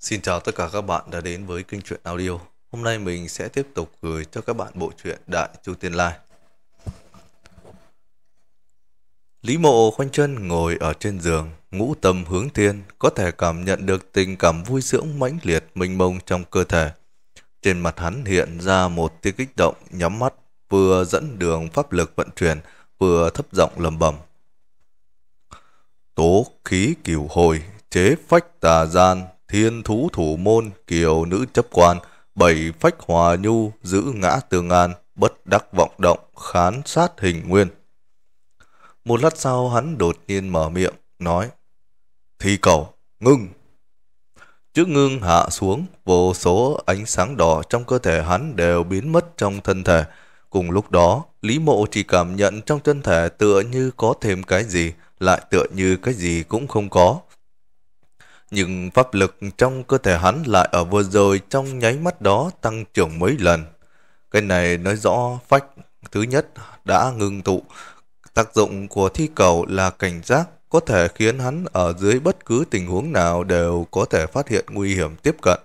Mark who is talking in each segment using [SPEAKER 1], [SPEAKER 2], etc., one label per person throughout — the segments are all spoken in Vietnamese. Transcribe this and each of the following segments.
[SPEAKER 1] Xin chào tất cả các bạn đã đến với kênh truyện audio. Hôm nay mình sẽ tiếp tục gửi cho các bạn bộ truyện Đại Chu Tiên Lai. Lý Mộ khoanh chân ngồi ở trên giường, ngũ tâm hướng thiên, có thể cảm nhận được tình cảm vui dưỡng mãnh liệt mênh mông trong cơ thể. Trên mặt hắn hiện ra một tia kích động, nhắm mắt, vừa dẫn đường pháp lực vận chuyển, vừa thấp giọng lầm bầm. Tố khí cửu hồi, chế phách tà gian, thiên thú thủ môn, kiều nữ chấp quan, bảy phách hòa nhu, giữ ngã tương an, bất đắc vọng động, khán sát hình nguyên. Một lát sau hắn đột nhiên mở miệng, nói, thi cầu, ngưng. Trước ngưng hạ xuống, vô số ánh sáng đỏ trong cơ thể hắn đều biến mất trong thân thể. Cùng lúc đó, Lý Mộ chỉ cảm nhận trong thân thể tựa như có thêm cái gì, lại tựa như cái gì cũng không có nhưng pháp lực trong cơ thể hắn lại ở vừa rồi trong nháy mắt đó tăng trưởng mấy lần. Cái này nói rõ phách thứ nhất đã ngưng tụ. Tác dụng của thi cầu là cảnh giác có thể khiến hắn ở dưới bất cứ tình huống nào đều có thể phát hiện nguy hiểm tiếp cận.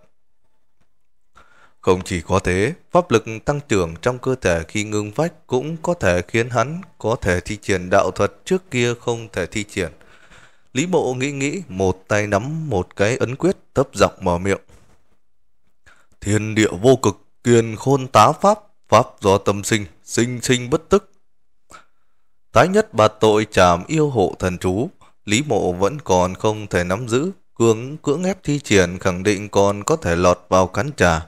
[SPEAKER 1] Không chỉ có thế, pháp lực tăng trưởng trong cơ thể khi ngưng phách cũng có thể khiến hắn có thể thi triển đạo thuật trước kia không thể thi triển. Lý Mộ nghĩ nghĩ, một tay nắm một cái ấn quyết thấp giọng mở miệng. Thiên địa vô cực, kiền khôn tá pháp, pháp do tâm sinh, sinh sinh bất tức. Tái nhất bà tội trảm yêu hộ thần chú, Lý Mộ vẫn còn không thể nắm giữ, cưỡng cưỡng ép thi triển khẳng định còn có thể lọt vào cắn trà.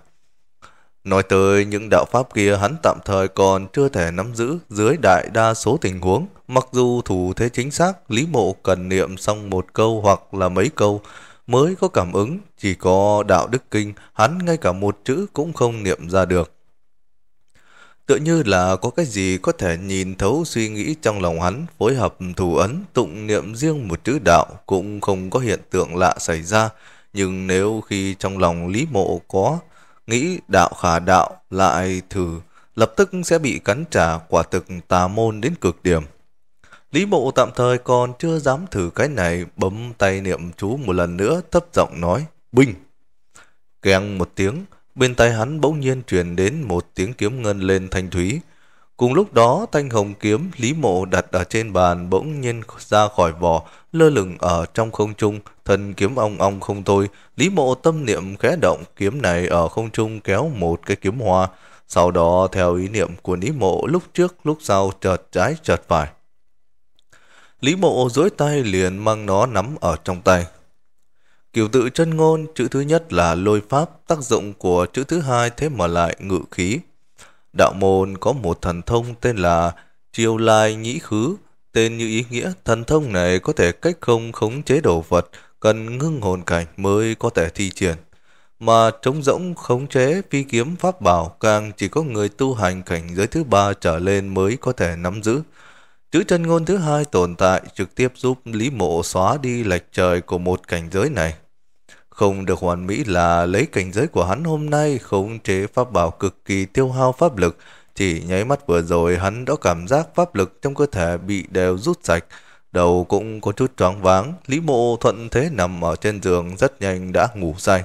[SPEAKER 1] Nói tới những đạo pháp kia hắn tạm thời còn chưa thể nắm giữ dưới đại đa số tình huống. Mặc dù thủ thế chính xác, Lý Mộ cần niệm xong một câu hoặc là mấy câu mới có cảm ứng, chỉ có đạo đức kinh, hắn ngay cả một chữ cũng không niệm ra được. Tựa như là có cái gì có thể nhìn thấu suy nghĩ trong lòng hắn, phối hợp thủ ấn, tụng niệm riêng một chữ đạo cũng không có hiện tượng lạ xảy ra. Nhưng nếu khi trong lòng Lý Mộ có nghĩ đạo khả đạo lại thử, lập tức sẽ bị cắn trả quả thực tà môn đến cực điểm. Lý mộ tạm thời còn chưa dám thử cái này, bấm tay niệm chú một lần nữa thấp giọng nói, binh. Kèng một tiếng, bên tay hắn bỗng nhiên truyền đến một tiếng kiếm ngân lên thanh thúy, Cùng lúc đó, thanh hồng kiếm Lý Mộ đặt ở trên bàn bỗng nhiên ra khỏi vỏ, lơ lửng ở trong không trung, thân kiếm ong ong không thôi. Lý Mộ tâm niệm khẽ động, kiếm này ở không trung kéo một cái kiếm hoa. Sau đó, theo ý niệm của Lý Mộ lúc trước lúc sau chợt trái chợt phải. Lý Mộ duỗi tay liền mang nó nắm ở trong tay. Kiểu tự chân ngôn, chữ thứ nhất là lôi pháp, tác dụng của chữ thứ hai thế mà lại ngự khí, Đạo môn có một thần thông tên là Chiêu Lai Nhĩ Khứ. Tên như ý nghĩa, thần thông này có thể cách không khống chế đồ vật, cần ngưng hồn cảnh mới có thể thi triển. Mà trống rỗng khống chế phi kiếm pháp bảo càng chỉ có người tu hành cảnh giới thứ ba trở lên mới có thể nắm giữ. Chữ chân ngôn thứ hai tồn tại trực tiếp giúp Lý Mộ xóa đi lệch trời của một cảnh giới này. Không được hoàn mỹ là lấy cảnh giới của hắn hôm nay khống chế pháp bảo cực kỳ tiêu hao pháp lực. Chỉ nháy mắt vừa rồi hắn đã cảm giác pháp lực trong cơ thể bị đều rút sạch. Đầu cũng có chút choáng váng, Lý Mộ thuận thế nằm ở trên giường rất nhanh đã ngủ say.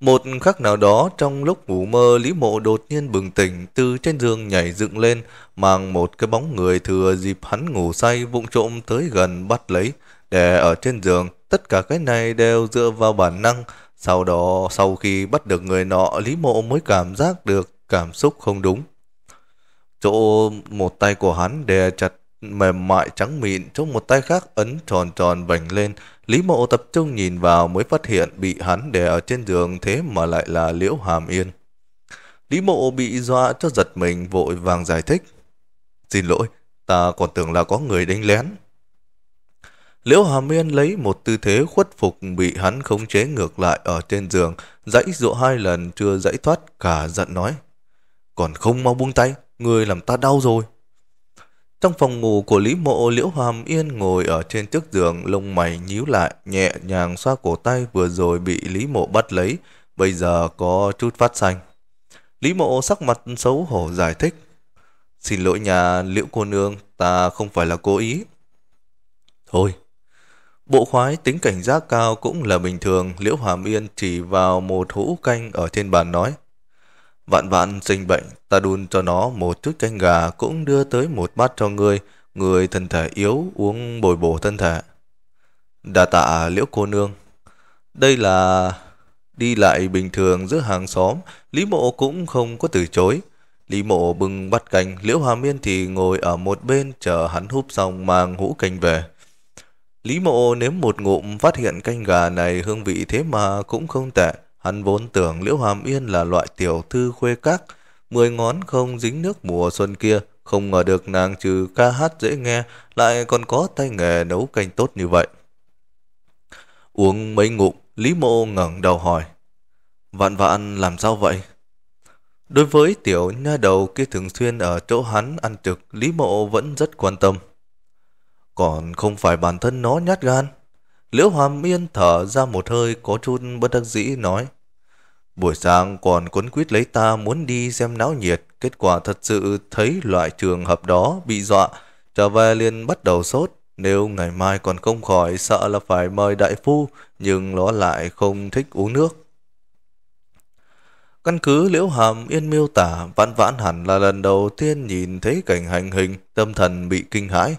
[SPEAKER 1] Một khắc nào đó trong lúc ngủ mơ Lý Mộ đột nhiên bừng tỉnh từ trên giường nhảy dựng lên mang một cái bóng người thừa dịp hắn ngủ say vụng trộm tới gần bắt lấy để ở trên giường Tất cả cái này đều dựa vào bản năng. Sau đó, sau khi bắt được người nọ, Lý Mộ mới cảm giác được cảm xúc không đúng. Chỗ một tay của hắn đè chặt mềm mại trắng mịn, chỗ một tay khác ấn tròn tròn vành lên. Lý Mộ tập trung nhìn vào mới phát hiện bị hắn đè ở trên giường thế mà lại là Liễu Hàm Yên. Lý Mộ bị dọa cho giật mình vội vàng giải thích. Xin lỗi, ta còn tưởng là có người đánh lén. Liễu Hà Miên lấy một tư thế khuất phục bị hắn khống chế ngược lại ở trên giường, dãy dụ hai lần chưa dãy thoát, cả giận nói. Còn không mau buông tay, người làm ta đau rồi. Trong phòng ngủ của Lý Mộ, Liễu Hàm Yên ngồi ở trên chiếc giường, lông mày nhíu lại, nhẹ nhàng xoa cổ tay vừa rồi bị Lý Mộ bắt lấy, bây giờ có chút phát xanh. Lý Mộ sắc mặt xấu hổ giải thích. Xin lỗi nhà Liễu cô nương, ta không phải là cố ý. Thôi, Bộ khoái tính cảnh giác cao cũng là bình thường, Liễu Hàm Yên chỉ vào một hũ canh ở trên bàn nói. Vạn vạn sinh bệnh, ta đun cho nó một chút canh gà cũng đưa tới một bát cho ngươi, người thân thể yếu uống bồi bổ thân thể. Đà tạ Liễu cô nương. Đây là... Đi lại bình thường giữa hàng xóm, Lý Mộ cũng không có từ chối. Lý Mộ bưng bắt canh, Liễu Hàm Yên thì ngồi ở một bên chờ hắn húp xong mang hũ canh về. Lý Mộ nếm một ngụm phát hiện canh gà này hương vị thế mà cũng không tệ. Hắn vốn tưởng Liễu Hàm Yên là loại tiểu thư khuê các, mười ngón không dính nước mùa xuân kia, không ngờ được nàng trừ ca hát dễ nghe, lại còn có tay nghề nấu canh tốt như vậy. Uống mấy ngụm, Lý Mộ ngẩng đầu hỏi, Vạn vạn làm sao vậy? Đối với tiểu nha đầu kia thường xuyên ở chỗ hắn ăn trực, Lý Mộ vẫn rất quan tâm. Còn không phải bản thân nó nhát gan. Liễu Hàm Yên thở ra một hơi có chút bất đắc dĩ nói. Buổi sáng còn cuốn quýt lấy ta muốn đi xem náo nhiệt. Kết quả thật sự thấy loại trường hợp đó bị dọa. Trở về liền bắt đầu sốt. Nếu ngày mai còn không khỏi sợ là phải mời đại phu. Nhưng nó lại không thích uống nước. Căn cứ Liễu Hàm Yên miêu tả, Vãn Vãn hẳn là lần đầu tiên nhìn thấy cảnh hành hình, tâm thần bị kinh hãi.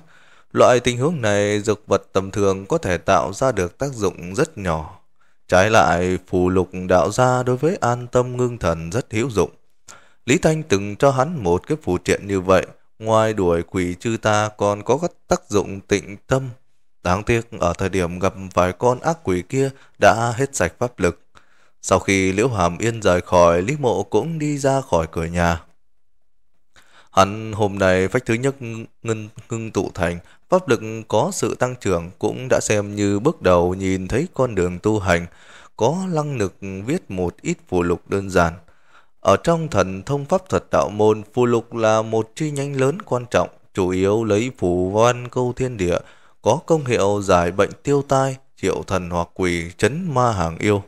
[SPEAKER 1] Loại tình huống này dược vật tầm thường có thể tạo ra được tác dụng rất nhỏ. Trái lại, phù lục đạo gia đối với an tâm ngưng thần rất hữu dụng. Lý Thanh từng cho hắn một cái phù triện như vậy, ngoài đuổi quỷ chư ta còn có các tác dụng tịnh tâm. Đáng tiếc ở thời điểm gặp vài con ác quỷ kia đã hết sạch pháp lực. Sau khi Liễu Hàm Yên rời khỏi, Lý Mộ cũng đi ra khỏi cửa nhà. Hắn hôm nay phách thứ nhất ngưng, ngưng tụ thành, pháp lực có sự tăng trưởng cũng đã xem như bước đầu nhìn thấy con đường tu hành, có lăng lực viết một ít phù lục đơn giản. Ở trong thần thông pháp thuật tạo môn, phù lục là một chi nhánh lớn quan trọng, chủ yếu lấy phù văn câu thiên địa, có công hiệu giải bệnh tiêu tai, triệu thần hoặc quỷ, chấn ma hàng yêu.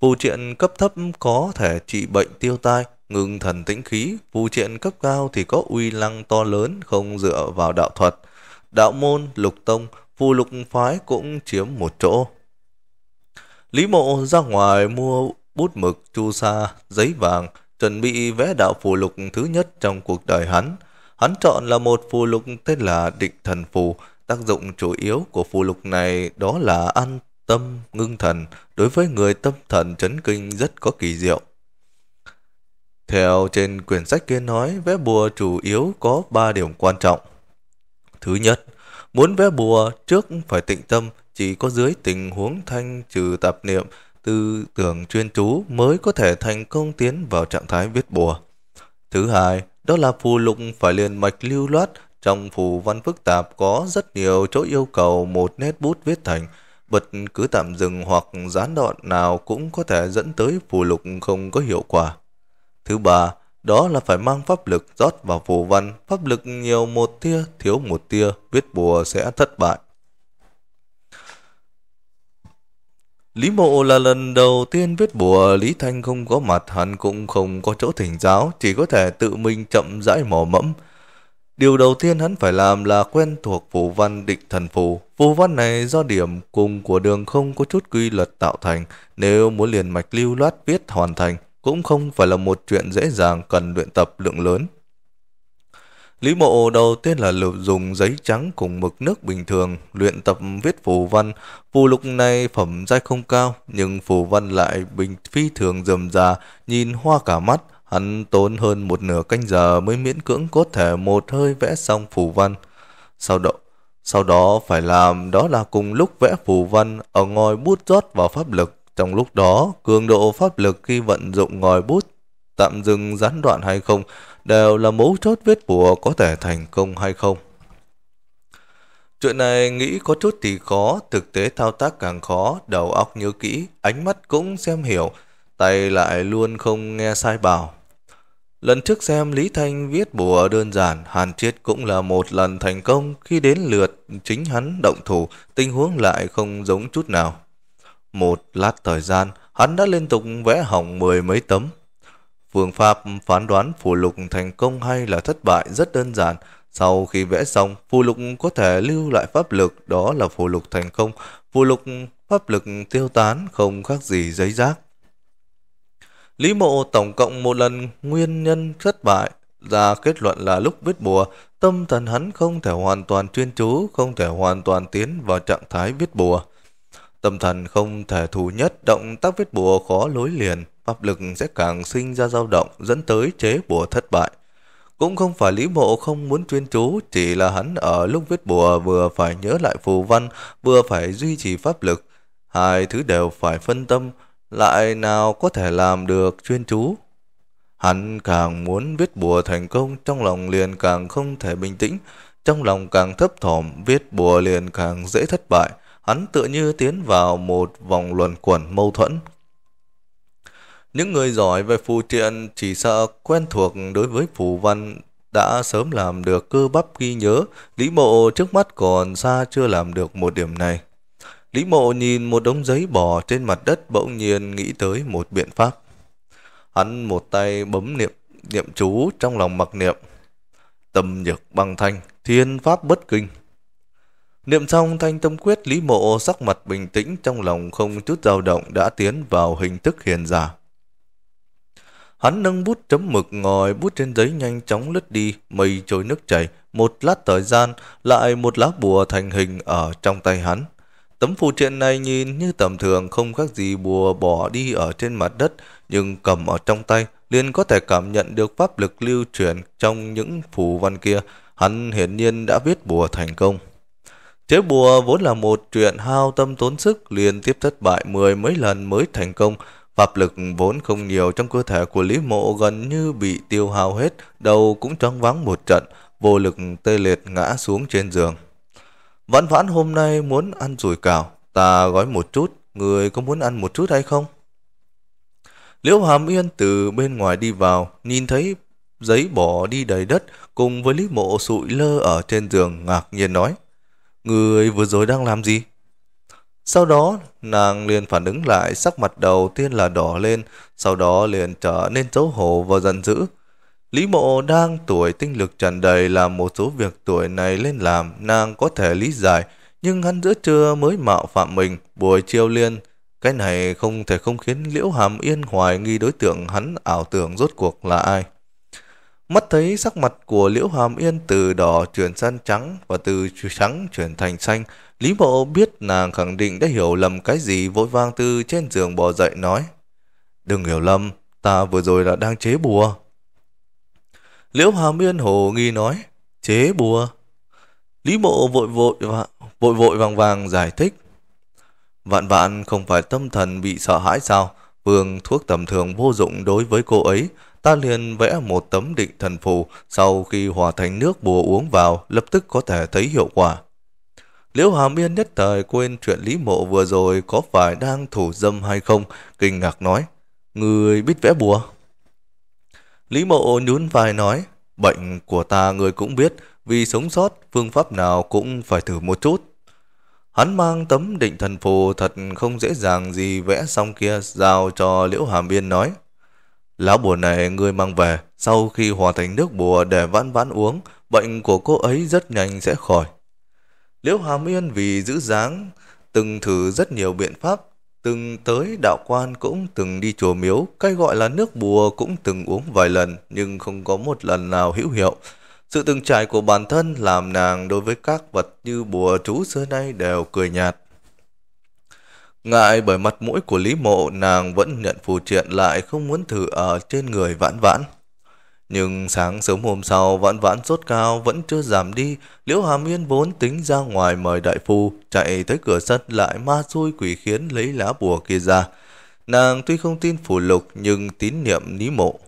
[SPEAKER 1] Phù triện cấp thấp có thể trị bệnh tiêu tai, Ngưng thần tĩnh khí, phù triện cấp cao thì có uy năng to lớn không dựa vào đạo thuật. Đạo môn, lục tông, phù lục phái cũng chiếm một chỗ. Lý mộ ra ngoài mua bút mực, chu sa, giấy vàng, chuẩn bị vẽ đạo phù lục thứ nhất trong cuộc đời hắn. Hắn chọn là một phù lục tên là định thần phù. Tác dụng chủ yếu của phù lục này đó là an tâm, ngưng thần. Đối với người tâm thần chấn kinh rất có kỳ diệu. Theo trên quyển sách kia nói, vẽ bùa chủ yếu có 3 điểm quan trọng. Thứ nhất, muốn vẽ bùa trước phải tịnh tâm, chỉ có dưới tình huống thanh trừ tạp niệm, tư tưởng chuyên chú mới có thể thành công tiến vào trạng thái viết bùa. Thứ hai, đó là phù lục phải liền mạch lưu loát, trong phù văn phức tạp có rất nhiều chỗ yêu cầu một nét bút viết thành, bất cứ tạm dừng hoặc gián đoạn nào cũng có thể dẫn tới phù lục không có hiệu quả. Thứ ba, đó là phải mang pháp lực rót vào phù văn, pháp lực nhiều một tia, thiếu một tia, viết bùa sẽ thất bại. Lý mộ là lần đầu tiên viết bùa, Lý Thanh không có mặt, hắn cũng không có chỗ thỉnh giáo, chỉ có thể tự mình chậm rãi mò mẫm. Điều đầu tiên hắn phải làm là quen thuộc phù văn định thần phù. Phù văn này do điểm cùng của đường không có chút quy luật tạo thành, nếu muốn liền mạch lưu loát viết hoàn thành, cũng không phải là một chuyện dễ dàng cần luyện tập lượng lớn. Lý mộ đầu tiên là lượt dùng giấy trắng cùng mực nước bình thường luyện tập viết phù văn. Phù lục này phẩm giai không cao, nhưng phù văn lại bình phi thường dườm già, nhìn hoa cả mắt. Hắn tốn hơn một nửa canh giờ mới miễn cưỡng có thể một hơi vẽ xong phù văn. Sau đó, sau đó phải làm đó là cùng lúc vẽ phù văn ở ngòi bút rót vào pháp lực trong lúc đó, cường độ pháp lực khi vận dụng ngòi bút, tạm dừng gián đoạn hay không, đều là mấu chốt vết bùa có thể thành công hay không. Chuyện này nghĩ có chút thì khó, thực tế thao tác càng khó, đầu óc nhớ kỹ, ánh mắt cũng xem hiểu, tay lại luôn không nghe sai bảo. Lần trước xem Lý Thanh viết bùa đơn giản, Hàn Triết cũng là một lần thành công khi đến lượt chính hắn động thủ, tình huống lại không giống chút nào. Một lát thời gian, hắn đã liên tục vẽ hỏng mười mấy tấm. Phương pháp phán đoán phù lục thành công hay là thất bại rất đơn giản. Sau khi vẽ xong, phù lục có thể lưu lại pháp lực, đó là phù lục thành công. Phù lục pháp lực tiêu tán không khác gì giấy rác. Lý mộ tổng cộng một lần nguyên nhân thất bại ra kết luận là lúc viết bùa, tâm thần hắn không thể hoàn toàn chuyên chú, không thể hoàn toàn tiến vào trạng thái viết bùa. Tâm thần không thể thù nhất, động tác viết bùa khó lối liền, pháp lực sẽ càng sinh ra dao động dẫn tới chế bùa thất bại. Cũng không phải Lý Mộ không muốn chuyên chú, chỉ là hắn ở lúc viết bùa vừa phải nhớ lại phù văn, vừa phải duy trì pháp lực. Hai thứ đều phải phân tâm, lại nào có thể làm được chuyên chú. Hắn càng muốn viết bùa thành công, trong lòng liền càng không thể bình tĩnh, trong lòng càng thấp thỏm, viết bùa liền càng dễ thất bại hắn tựa như tiến vào một vòng luẩn quẩn mâu thuẫn. Những người giỏi về phù triện chỉ sợ quen thuộc đối với phù văn đã sớm làm được cơ bắp ghi nhớ, Lý Mộ trước mắt còn xa chưa làm được một điểm này. Lý Mộ nhìn một đống giấy bò trên mặt đất bỗng nhiên nghĩ tới một biện pháp. Hắn một tay bấm niệm, niệm chú trong lòng mặc niệm. Tâm nhược băng thanh, thiên pháp bất kinh. Niệm xong thanh tâm quyết Lý Mộ sắc mặt bình tĩnh trong lòng không chút dao động đã tiến vào hình thức hiền giả. Hắn nâng bút chấm mực ngòi bút trên giấy nhanh chóng lướt đi, mây trôi nước chảy, một lát thời gian lại một lá bùa thành hình ở trong tay hắn. Tấm phù triện này nhìn như tầm thường không khác gì bùa bỏ đi ở trên mặt đất, nhưng cầm ở trong tay liền có thể cảm nhận được pháp lực lưu chuyển trong những phù văn kia. Hắn hiển nhiên đã viết bùa thành công. Chế bùa vốn là một chuyện hao tâm tốn sức liên tiếp thất bại mười mấy lần mới thành công. Pháp lực vốn không nhiều trong cơ thể của Lý Mộ gần như bị tiêu hao hết, đầu cũng trắng vắng một trận, vô lực tê liệt ngã xuống trên giường. Vãn vãn hôm nay muốn ăn rùi cào, ta gói một chút, người có muốn ăn một chút hay không? Liễu Hàm Yên từ bên ngoài đi vào, nhìn thấy giấy bỏ đi đầy đất cùng với Lý Mộ sụi lơ ở trên giường ngạc nhiên nói. Người vừa rồi đang làm gì? Sau đó, nàng liền phản ứng lại, sắc mặt đầu tiên là đỏ lên, sau đó liền trở nên xấu hổ và giận dữ. Lý mộ đang tuổi tinh lực tràn đầy làm một số việc tuổi này lên làm, nàng có thể lý giải, nhưng hắn giữa trưa mới mạo phạm mình, buổi chiều liền Cái này không thể không khiến Liễu Hàm Yên hoài nghi đối tượng hắn ảo tưởng rốt cuộc là ai. Mắt thấy sắc mặt của Liễu Hàm Yên từ đỏ chuyển sang trắng và từ trắng chuyển thành xanh, Lý Mộ biết nàng khẳng định đã hiểu lầm cái gì vội vang từ trên giường bò dậy nói. Đừng hiểu lầm, ta vừa rồi là đang chế bùa. Liễu Hàm Yên hồ nghi nói, chế bùa. Lý Mộ vội vội và vội vội vàng vàng giải thích. Vạn vạn không phải tâm thần bị sợ hãi sao? vương thuốc tầm thường vô dụng đối với cô ấy, ta liền vẽ một tấm định thần phù sau khi hòa thành nước bùa uống vào lập tức có thể thấy hiệu quả. Liễu Hàm Yên nhất thời quên chuyện Lý Mộ vừa rồi có phải đang thủ dâm hay không, kinh ngạc nói, người biết vẽ bùa. Lý Mộ nhún vai nói, bệnh của ta người cũng biết, vì sống sót phương pháp nào cũng phải thử một chút. Hắn mang tấm định thần phù thật không dễ dàng gì vẽ xong kia giao cho Liễu Hàm Yên nói. Lá bùa này ngươi mang về, sau khi hòa thành nước bùa để vãn vãn uống, bệnh của cô ấy rất nhanh sẽ khỏi. Liễu Hàm Yên vì giữ dáng, từng thử rất nhiều biện pháp, từng tới đạo quan cũng từng đi chùa miếu, cái gọi là nước bùa cũng từng uống vài lần nhưng không có một lần nào hữu hiệu. Sự từng trải của bản thân làm nàng đối với các vật như bùa chú xưa nay đều cười nhạt. Ngại bởi mặt mũi của Lý Mộ, nàng vẫn nhận phù triện lại không muốn thử ở trên người vãn vãn. Nhưng sáng sớm hôm sau, vãn vãn sốt cao vẫn chưa giảm đi, Liễu Hàm Yên vốn tính ra ngoài mời đại phu, chạy tới cửa sân lại ma xui quỷ khiến lấy lá bùa kia ra. Nàng tuy không tin phù lục nhưng tín niệm Lý Mộ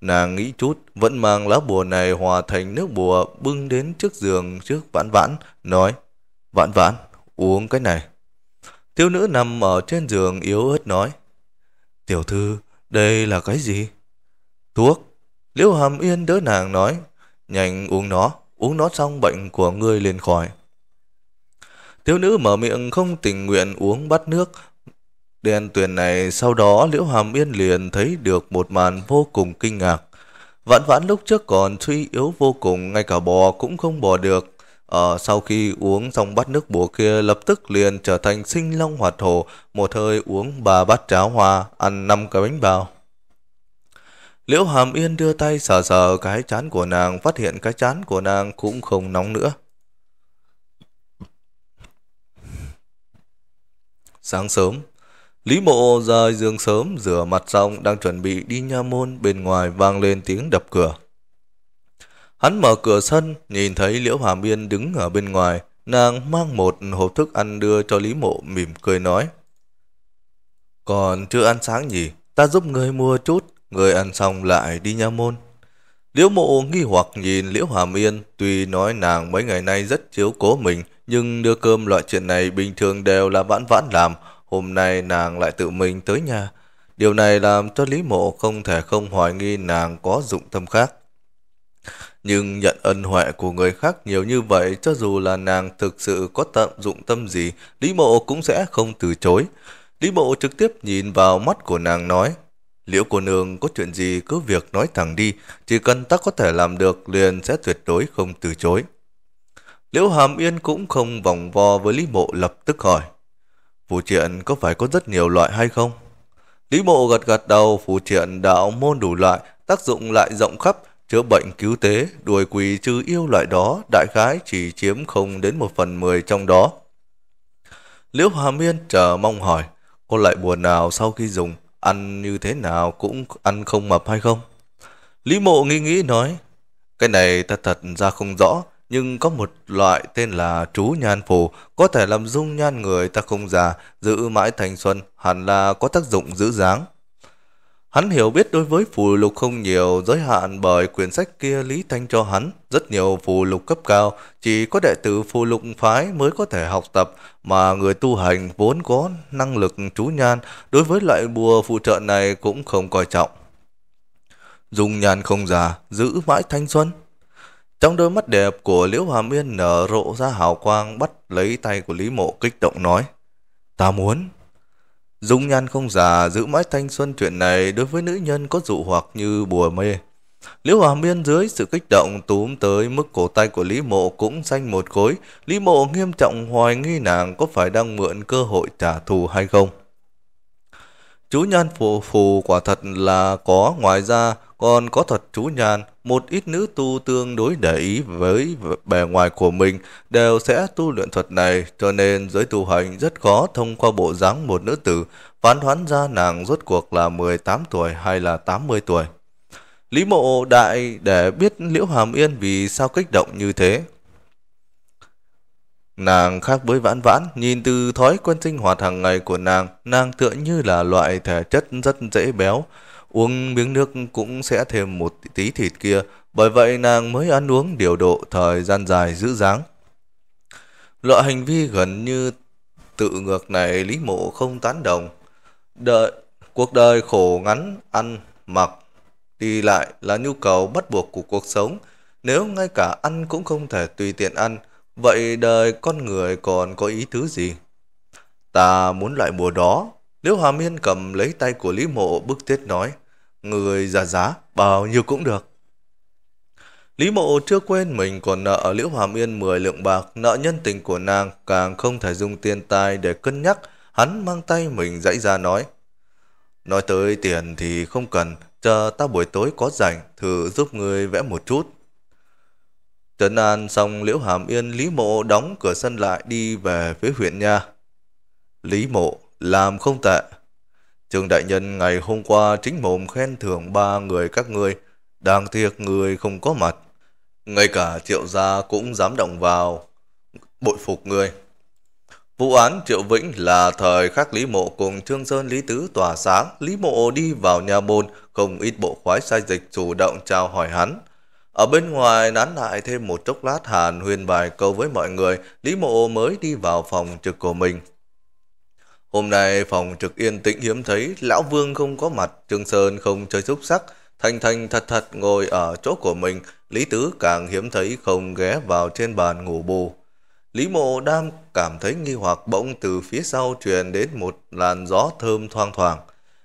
[SPEAKER 1] Nàng nghĩ chút, vẫn mang lá bùa này hòa thành nước bùa bưng đến trước giường trước vãn vãn, nói, vãn vãn, uống cái này. Thiếu nữ nằm ở trên giường yếu ớt nói, tiểu thư, đây là cái gì? Thuốc. Liễu Hàm Yên đỡ nàng nói, nhanh uống nó, uống nó xong bệnh của ngươi liền khỏi. Thiếu nữ mở miệng không tình nguyện uống bát nước, Đen tuyền này sau đó Liễu Hàm Yên liền thấy được một màn vô cùng kinh ngạc. Vãn vãn lúc trước còn suy yếu vô cùng, ngay cả bò cũng không bò được. ở ờ, sau khi uống xong bát nước bùa kia lập tức liền trở thành sinh long hoạt thổ, một hơi uống ba bát cháo hoa, ăn năm cái bánh bao. Liễu Hàm Yên đưa tay sờ sờ cái chán của nàng, phát hiện cái chán của nàng cũng không nóng nữa. Sáng sớm, Lý mộ rời giường sớm, rửa mặt xong, đang chuẩn bị đi nha môn, bên ngoài vang lên tiếng đập cửa. Hắn mở cửa sân, nhìn thấy Liễu Hàm Yên đứng ở bên ngoài, nàng mang một hộp thức ăn đưa cho Lý mộ mỉm cười nói. Còn chưa ăn sáng gì, ta giúp người mua chút, người ăn xong lại đi nha môn. Liễu mộ nghi hoặc nhìn Liễu Hàm Yên, tuy nói nàng mấy ngày nay rất chiếu cố mình, nhưng đưa cơm loại chuyện này bình thường đều là vãn vãn làm, Hôm nay nàng lại tự mình tới nhà. Điều này làm cho Lý Mộ không thể không hoài nghi nàng có dụng tâm khác. Nhưng nhận ân huệ của người khác nhiều như vậy cho dù là nàng thực sự có tận dụng tâm gì, Lý Mộ cũng sẽ không từ chối. Lý Mộ trực tiếp nhìn vào mắt của nàng nói, Liệu cô nương có chuyện gì cứ việc nói thẳng đi, chỉ cần ta có thể làm được liền sẽ tuyệt đối không từ chối. Liễu Hàm Yên cũng không vòng vo với Lý Mộ lập tức hỏi. Phù triện có phải có rất nhiều loại hay không? Lý mộ gật gật đầu, phù triện đạo môn đủ loại, tác dụng lại rộng khắp, chữa bệnh cứu tế, đuổi quỷ trừ yêu loại đó, đại khái chỉ chiếm không đến một phần mười trong đó. Liễu hòa Miên chờ mong hỏi, cô lại buồn nào sau khi dùng, ăn như thế nào cũng ăn không mập hay không? Lý mộ nghi nghĩ nói, cái này ta thật ra không rõ, nhưng có một loại tên là trú nhan phù có thể làm dung nhan người ta không già, giữ mãi thanh xuân, hẳn là có tác dụng giữ dáng. Hắn hiểu biết đối với phù lục không nhiều, giới hạn bởi quyển sách kia Lý Thanh cho hắn. Rất nhiều phù lục cấp cao, chỉ có đệ tử phù lục phái mới có thể học tập, mà người tu hành vốn có năng lực trú nhan, đối với loại bùa phụ trợ này cũng không coi trọng. dung nhàn không già, giữ mãi thanh xuân. Trong đôi mắt đẹp của Liễu Hàm Yên nở rộ ra hào quang bắt lấy tay của Lý Mộ kích động nói. Ta muốn. Dung nhan không già giữ mãi thanh xuân chuyện này đối với nữ nhân có dụ hoặc như bùa mê. Liễu Hàm Miên dưới sự kích động túm tới mức cổ tay của Lý Mộ cũng xanh một khối. Lý Mộ nghiêm trọng hoài nghi nàng có phải đang mượn cơ hội trả thù hay không. Chú nhan phù phù quả thật là có, ngoài ra còn có thật chú nhan một ít nữ tu tương đối để ý với bề ngoài của mình đều sẽ tu luyện thuật này, cho nên giới tu hành rất khó thông qua bộ dáng một nữ tử phán đoán ra nàng rốt cuộc là 18 tuổi hay là 80 tuổi. Lý mộ đại để biết Liễu Hàm Yên vì sao kích động như thế. Nàng khác với vãn vãn, nhìn từ thói quen sinh hoạt hàng ngày của nàng, nàng tựa như là loại thể chất rất dễ béo, uống miếng nước cũng sẽ thêm một tí thịt kia, bởi vậy nàng mới ăn uống điều độ thời gian dài giữ dáng. Loại hành vi gần như tự ngược này Lý Mộ không tán đồng. Đợi cuộc đời khổ ngắn, ăn, mặc, đi lại là nhu cầu bắt buộc của cuộc sống. Nếu ngay cả ăn cũng không thể tùy tiện ăn, vậy đời con người còn có ý thứ gì? Ta muốn loại mùa đó. Liễu Hòa Miên cầm lấy tay của Lý Mộ bức thiết nói. Người giả giá, bao nhiêu cũng được. Lý mộ chưa quên mình còn nợ Liễu Hàm Yên 10 lượng bạc, nợ nhân tình của nàng, càng không thể dùng tiền tài để cân nhắc, hắn mang tay mình dãy ra nói. Nói tới tiền thì không cần, chờ ta buổi tối có rảnh, thử giúp người vẽ một chút. Trấn An xong Liễu Hàm Yên, Lý Mộ đóng cửa sân lại đi về phía huyện nha. Lý Mộ làm không tệ. Trương Đại Nhân ngày hôm qua chính mồm khen thưởng ba người các ngươi, đang thiệt người không có mặt. Ngay cả triệu gia cũng dám động vào, bội phục người. Vụ án Triệu Vĩnh là thời khắc Lý Mộ cùng Trương Sơn Lý Tứ tỏa sáng, Lý Mộ đi vào nhà môn, không ít bộ khoái sai dịch chủ động chào hỏi hắn. Ở bên ngoài nán lại thêm một chốc lát hàn huyên bài câu với mọi người, Lý Mộ mới đi vào phòng trực của mình. Hôm nay phòng trực yên tĩnh hiếm thấy, Lão Vương không có mặt, Trương Sơn không chơi xúc sắc, Thanh Thanh thật thật ngồi ở chỗ của mình, Lý Tứ càng hiếm thấy không ghé vào trên bàn ngủ bù. Lý Mộ đang cảm thấy nghi hoặc bỗng từ phía sau truyền đến một làn gió thơm thoang thoảng.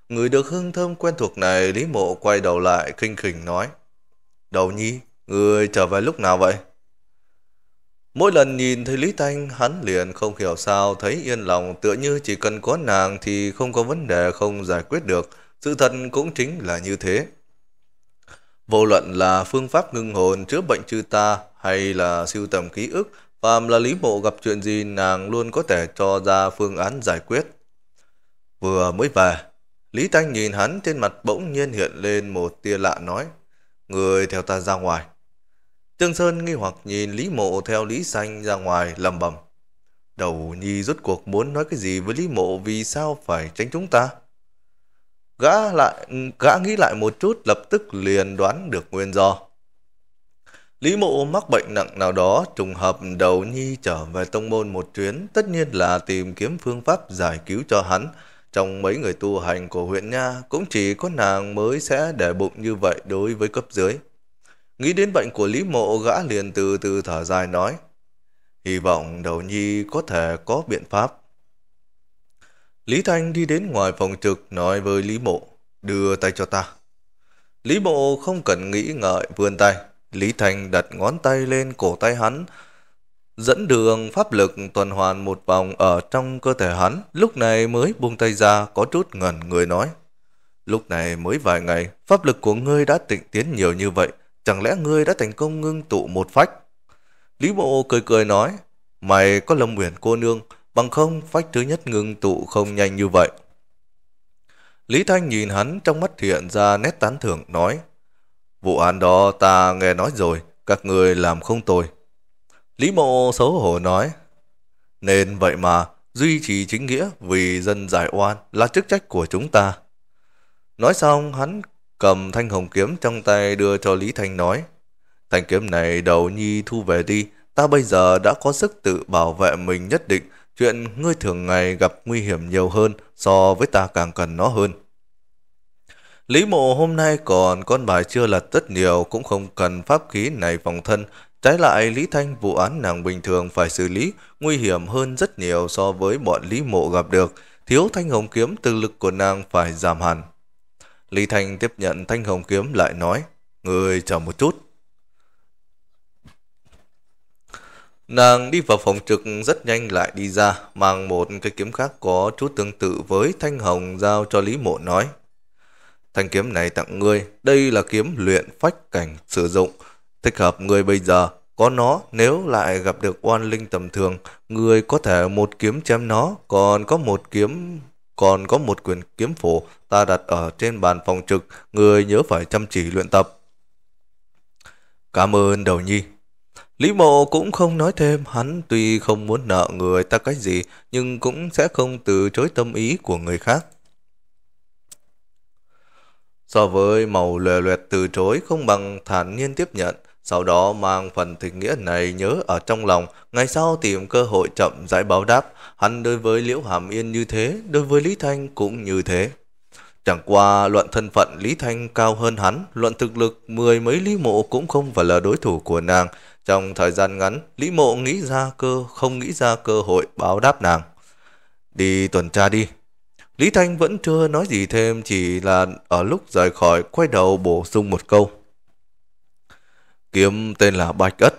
[SPEAKER 1] Người được hương thơm quen thuộc này, Lý Mộ quay đầu lại, kinh khỉnh nói. Đầu nhi, người trở về lúc nào vậy? Mỗi lần nhìn thấy Lý Thanh, hắn liền không hiểu sao thấy yên lòng tựa như chỉ cần có nàng thì không có vấn đề không giải quyết được. Sự thật cũng chính là như thế. Vô luận là phương pháp ngưng hồn chữa bệnh trừ ta hay là siêu tầm ký ức, phàm là Lý Mộ gặp chuyện gì nàng luôn có thể cho ra phương án giải quyết. Vừa mới về, Lý Thanh nhìn hắn trên mặt bỗng nhiên hiện lên một tia lạ nói, Người theo ta ra ngoài. Trương Sơn nghi hoặc nhìn Lý Mộ theo Lý Xanh ra ngoài lầm bầm. Đầu Nhi rốt cuộc muốn nói cái gì với Lý Mộ vì sao phải tránh chúng ta? Gã lại gã nghĩ lại một chút lập tức liền đoán được nguyên do. Lý mộ mắc bệnh nặng nào đó trùng hợp đầu nhi trở về tông môn một chuyến tất nhiên là tìm kiếm phương pháp giải cứu cho hắn. Trong mấy người tu hành của huyện Nha cũng chỉ có nàng mới sẽ để bụng như vậy đối với cấp dưới. Nghĩ đến bệnh của Lý Mộ gã liền từ từ thở dài nói. Hy vọng đầu nhi có thể có biện pháp. Lý Thanh đi đến ngoài phòng trực nói với Lý Mộ. Đưa tay cho ta. Lý Mộ không cần nghĩ ngợi vươn tay. Lý Thanh đặt ngón tay lên cổ tay hắn. Dẫn đường pháp lực tuần hoàn một vòng ở trong cơ thể hắn. Lúc này mới buông tay ra có chút ngẩn người nói. Lúc này mới vài ngày, pháp lực của ngươi đã tịnh tiến nhiều như vậy chẳng lẽ ngươi đã thành công ngưng tụ một phách? Lý Mộ cười cười nói, mày có lâm nguyện cô nương, bằng không phách thứ nhất ngưng tụ không nhanh như vậy. Lý Thanh nhìn hắn trong mắt hiện ra nét tán thưởng nói, vụ án đó ta nghe nói rồi, các người làm không tồi. Lý Mộ xấu hổ nói, nên vậy mà duy trì chính nghĩa vì dân giải oan là chức trách của chúng ta. Nói xong hắn cầm thanh hồng kiếm trong tay đưa cho Lý Thanh nói. Thanh kiếm này đầu nhi thu về đi, ta bây giờ đã có sức tự bảo vệ mình nhất định, chuyện ngươi thường ngày gặp nguy hiểm nhiều hơn so với ta càng cần nó hơn. Lý mộ hôm nay còn con bài chưa lật rất nhiều cũng không cần pháp khí này phòng thân. Trái lại Lý Thanh vụ án nàng bình thường phải xử lý nguy hiểm hơn rất nhiều so với bọn Lý mộ gặp được. Thiếu thanh hồng kiếm từ lực của nàng phải giảm hẳn. Lý Thanh tiếp nhận thanh hồng kiếm lại nói, Người chờ một chút. Nàng đi vào phòng trực rất nhanh lại đi ra, mang một cái kiếm khác có chút tương tự với thanh hồng giao cho Lý Mộ nói. Thanh kiếm này tặng ngươi, đây là kiếm luyện phách cảnh sử dụng, thích hợp ngươi bây giờ. Có nó, nếu lại gặp được oan linh tầm thường, ngươi có thể một kiếm chém nó, còn có một kiếm còn có một quyền kiếm phổ ta đặt ở trên bàn phòng trực, người nhớ phải chăm chỉ luyện tập. Cảm ơn đầu nhi. Lý mộ cũng không nói thêm, hắn tuy không muốn nợ người ta cái gì, nhưng cũng sẽ không từ chối tâm ý của người khác. So với màu lòe loẹt từ chối không bằng thản nhiên tiếp nhận, sau đó mang phần tình nghĩa này nhớ ở trong lòng, ngày sau tìm cơ hội chậm giải báo đáp, hắn đối với Liễu Hàm Yên như thế, đối với Lý Thanh cũng như thế. Chẳng qua luận thân phận Lý Thanh cao hơn hắn, luận thực lực mười mấy Lý Mộ cũng không phải là đối thủ của nàng. Trong thời gian ngắn, Lý Mộ nghĩ ra cơ không nghĩ ra cơ hội báo đáp nàng. Đi tuần tra đi. Lý Thanh vẫn chưa nói gì thêm, chỉ là ở lúc rời khỏi quay đầu bổ sung một câu kiếm tên là Bạch Ất.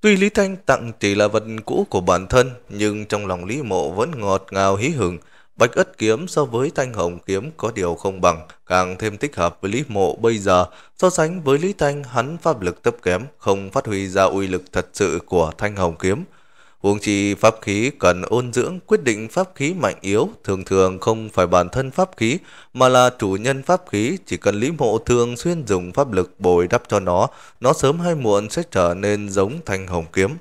[SPEAKER 1] Tuy Lý Thanh tặng chỉ là vật cũ của bản thân, nhưng trong lòng Lý Mộ vẫn ngọt ngào hí hửng. Bạch Ất kiếm so với Thanh Hồng kiếm có điều không bằng, càng thêm thích hợp với Lý Mộ bây giờ. So sánh với Lý Thanh, hắn pháp lực thấp kém, không phát huy ra uy lực thật sự của Thanh Hồng kiếm. Huống chi pháp khí cần ôn dưỡng, quyết định pháp khí mạnh yếu, thường thường không phải bản thân pháp khí, mà là chủ nhân pháp khí, chỉ cần Lý Mộ thường xuyên dùng pháp lực bồi đắp cho nó, nó sớm hay muộn sẽ trở nên giống thanh hồng kiếm.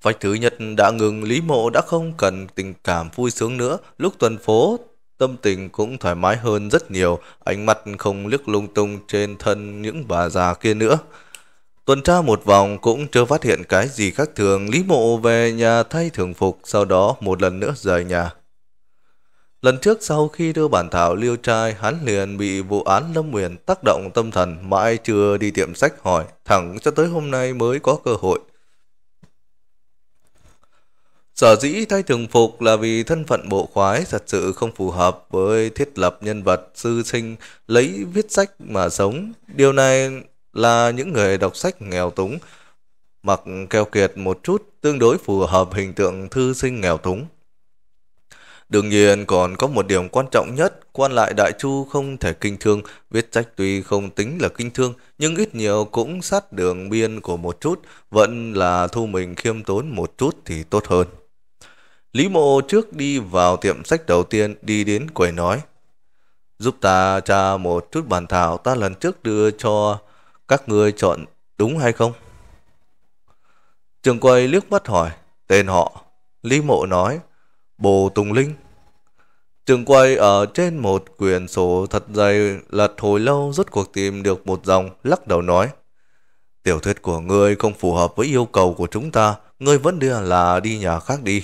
[SPEAKER 1] Phách thứ nhất đã ngừng, Lý Mộ đã không cần tình cảm vui sướng nữa, lúc tuần phố tâm tình cũng thoải mái hơn rất nhiều, ánh mắt không liếc lung tung trên thân những bà già kia nữa. Tuần tra một vòng cũng chưa phát hiện cái gì khác thường. Lý mộ về nhà thay thường phục, sau đó một lần nữa rời nhà. Lần trước sau khi đưa bản thảo liêu trai, hắn liền bị vụ án Lâm Nguyền tác động tâm thần mãi chưa đi tiệm sách hỏi, thẳng cho tới hôm nay mới có cơ hội. Sở dĩ thay thường phục là vì thân phận bộ khoái thật sự không phù hợp với thiết lập nhân vật sư sinh lấy viết sách mà sống. Điều này là những người đọc sách nghèo túng, mặc keo kiệt một chút tương đối phù hợp hình tượng thư sinh nghèo túng. Đương nhiên còn có một điểm quan trọng nhất, quan lại Đại Chu không thể kinh thương, viết sách tuy không tính là kinh thương, nhưng ít nhiều cũng sát đường biên của một chút, vẫn là thu mình khiêm tốn một chút thì tốt hơn. Lý Mộ trước đi vào tiệm sách đầu tiên đi đến quầy nói, giúp ta tra một chút bản thảo ta lần trước đưa cho các ngươi chọn đúng hay không? Trường quay liếc mắt hỏi, tên họ, Lý Mộ nói, Bồ Tùng Linh. Trường quay ở trên một quyển sổ thật dày lật hồi lâu rốt cuộc tìm được một dòng lắc đầu nói. Tiểu thuyết của ngươi không phù hợp với yêu cầu của chúng ta, ngươi vẫn đưa là đi nhà khác đi.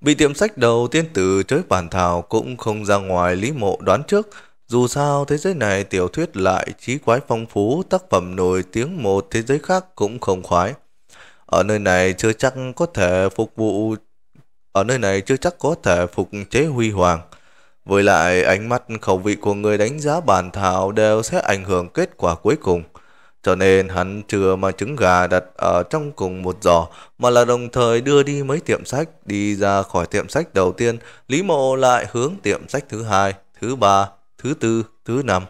[SPEAKER 1] Bị tiệm sách đầu tiên tử chối bản thảo cũng không ra ngoài Lý Mộ đoán trước, dù sao, thế giới này tiểu thuyết lại trí quái phong phú, tác phẩm nổi tiếng một thế giới khác cũng không khoái. Ở nơi này chưa chắc có thể phục vụ ở nơi này chưa chắc có thể phục chế huy hoàng. Với lại ánh mắt khẩu vị của người đánh giá bản thảo đều sẽ ảnh hưởng kết quả cuối cùng. Cho nên hắn chưa mà trứng gà đặt ở trong cùng một giỏ mà là đồng thời đưa đi mấy tiệm sách. Đi ra khỏi tiệm sách đầu tiên, Lý Mộ lại hướng tiệm sách thứ hai, thứ ba, thứ tư, thứ năm.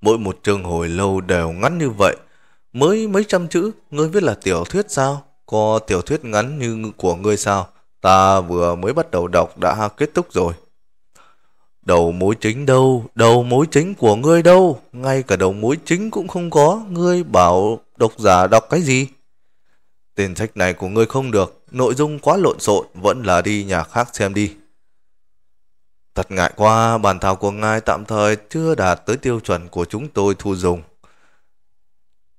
[SPEAKER 1] Mỗi một trường hồi lâu đều ngắn như vậy, mới mấy trăm chữ, ngươi viết là tiểu thuyết sao? Có tiểu thuyết ngắn như của ngươi sao? Ta vừa mới bắt đầu đọc đã kết thúc rồi. Đầu mối chính đâu? Đầu mối chính của ngươi đâu? Ngay cả đầu mối chính cũng không có. Ngươi bảo độc giả đọc cái gì? Tên sách này của ngươi không được. Nội dung quá lộn xộn. Vẫn là đi nhà khác xem đi. Thật ngại quá, bản thảo của ngài tạm thời chưa đạt tới tiêu chuẩn của chúng tôi thu dùng.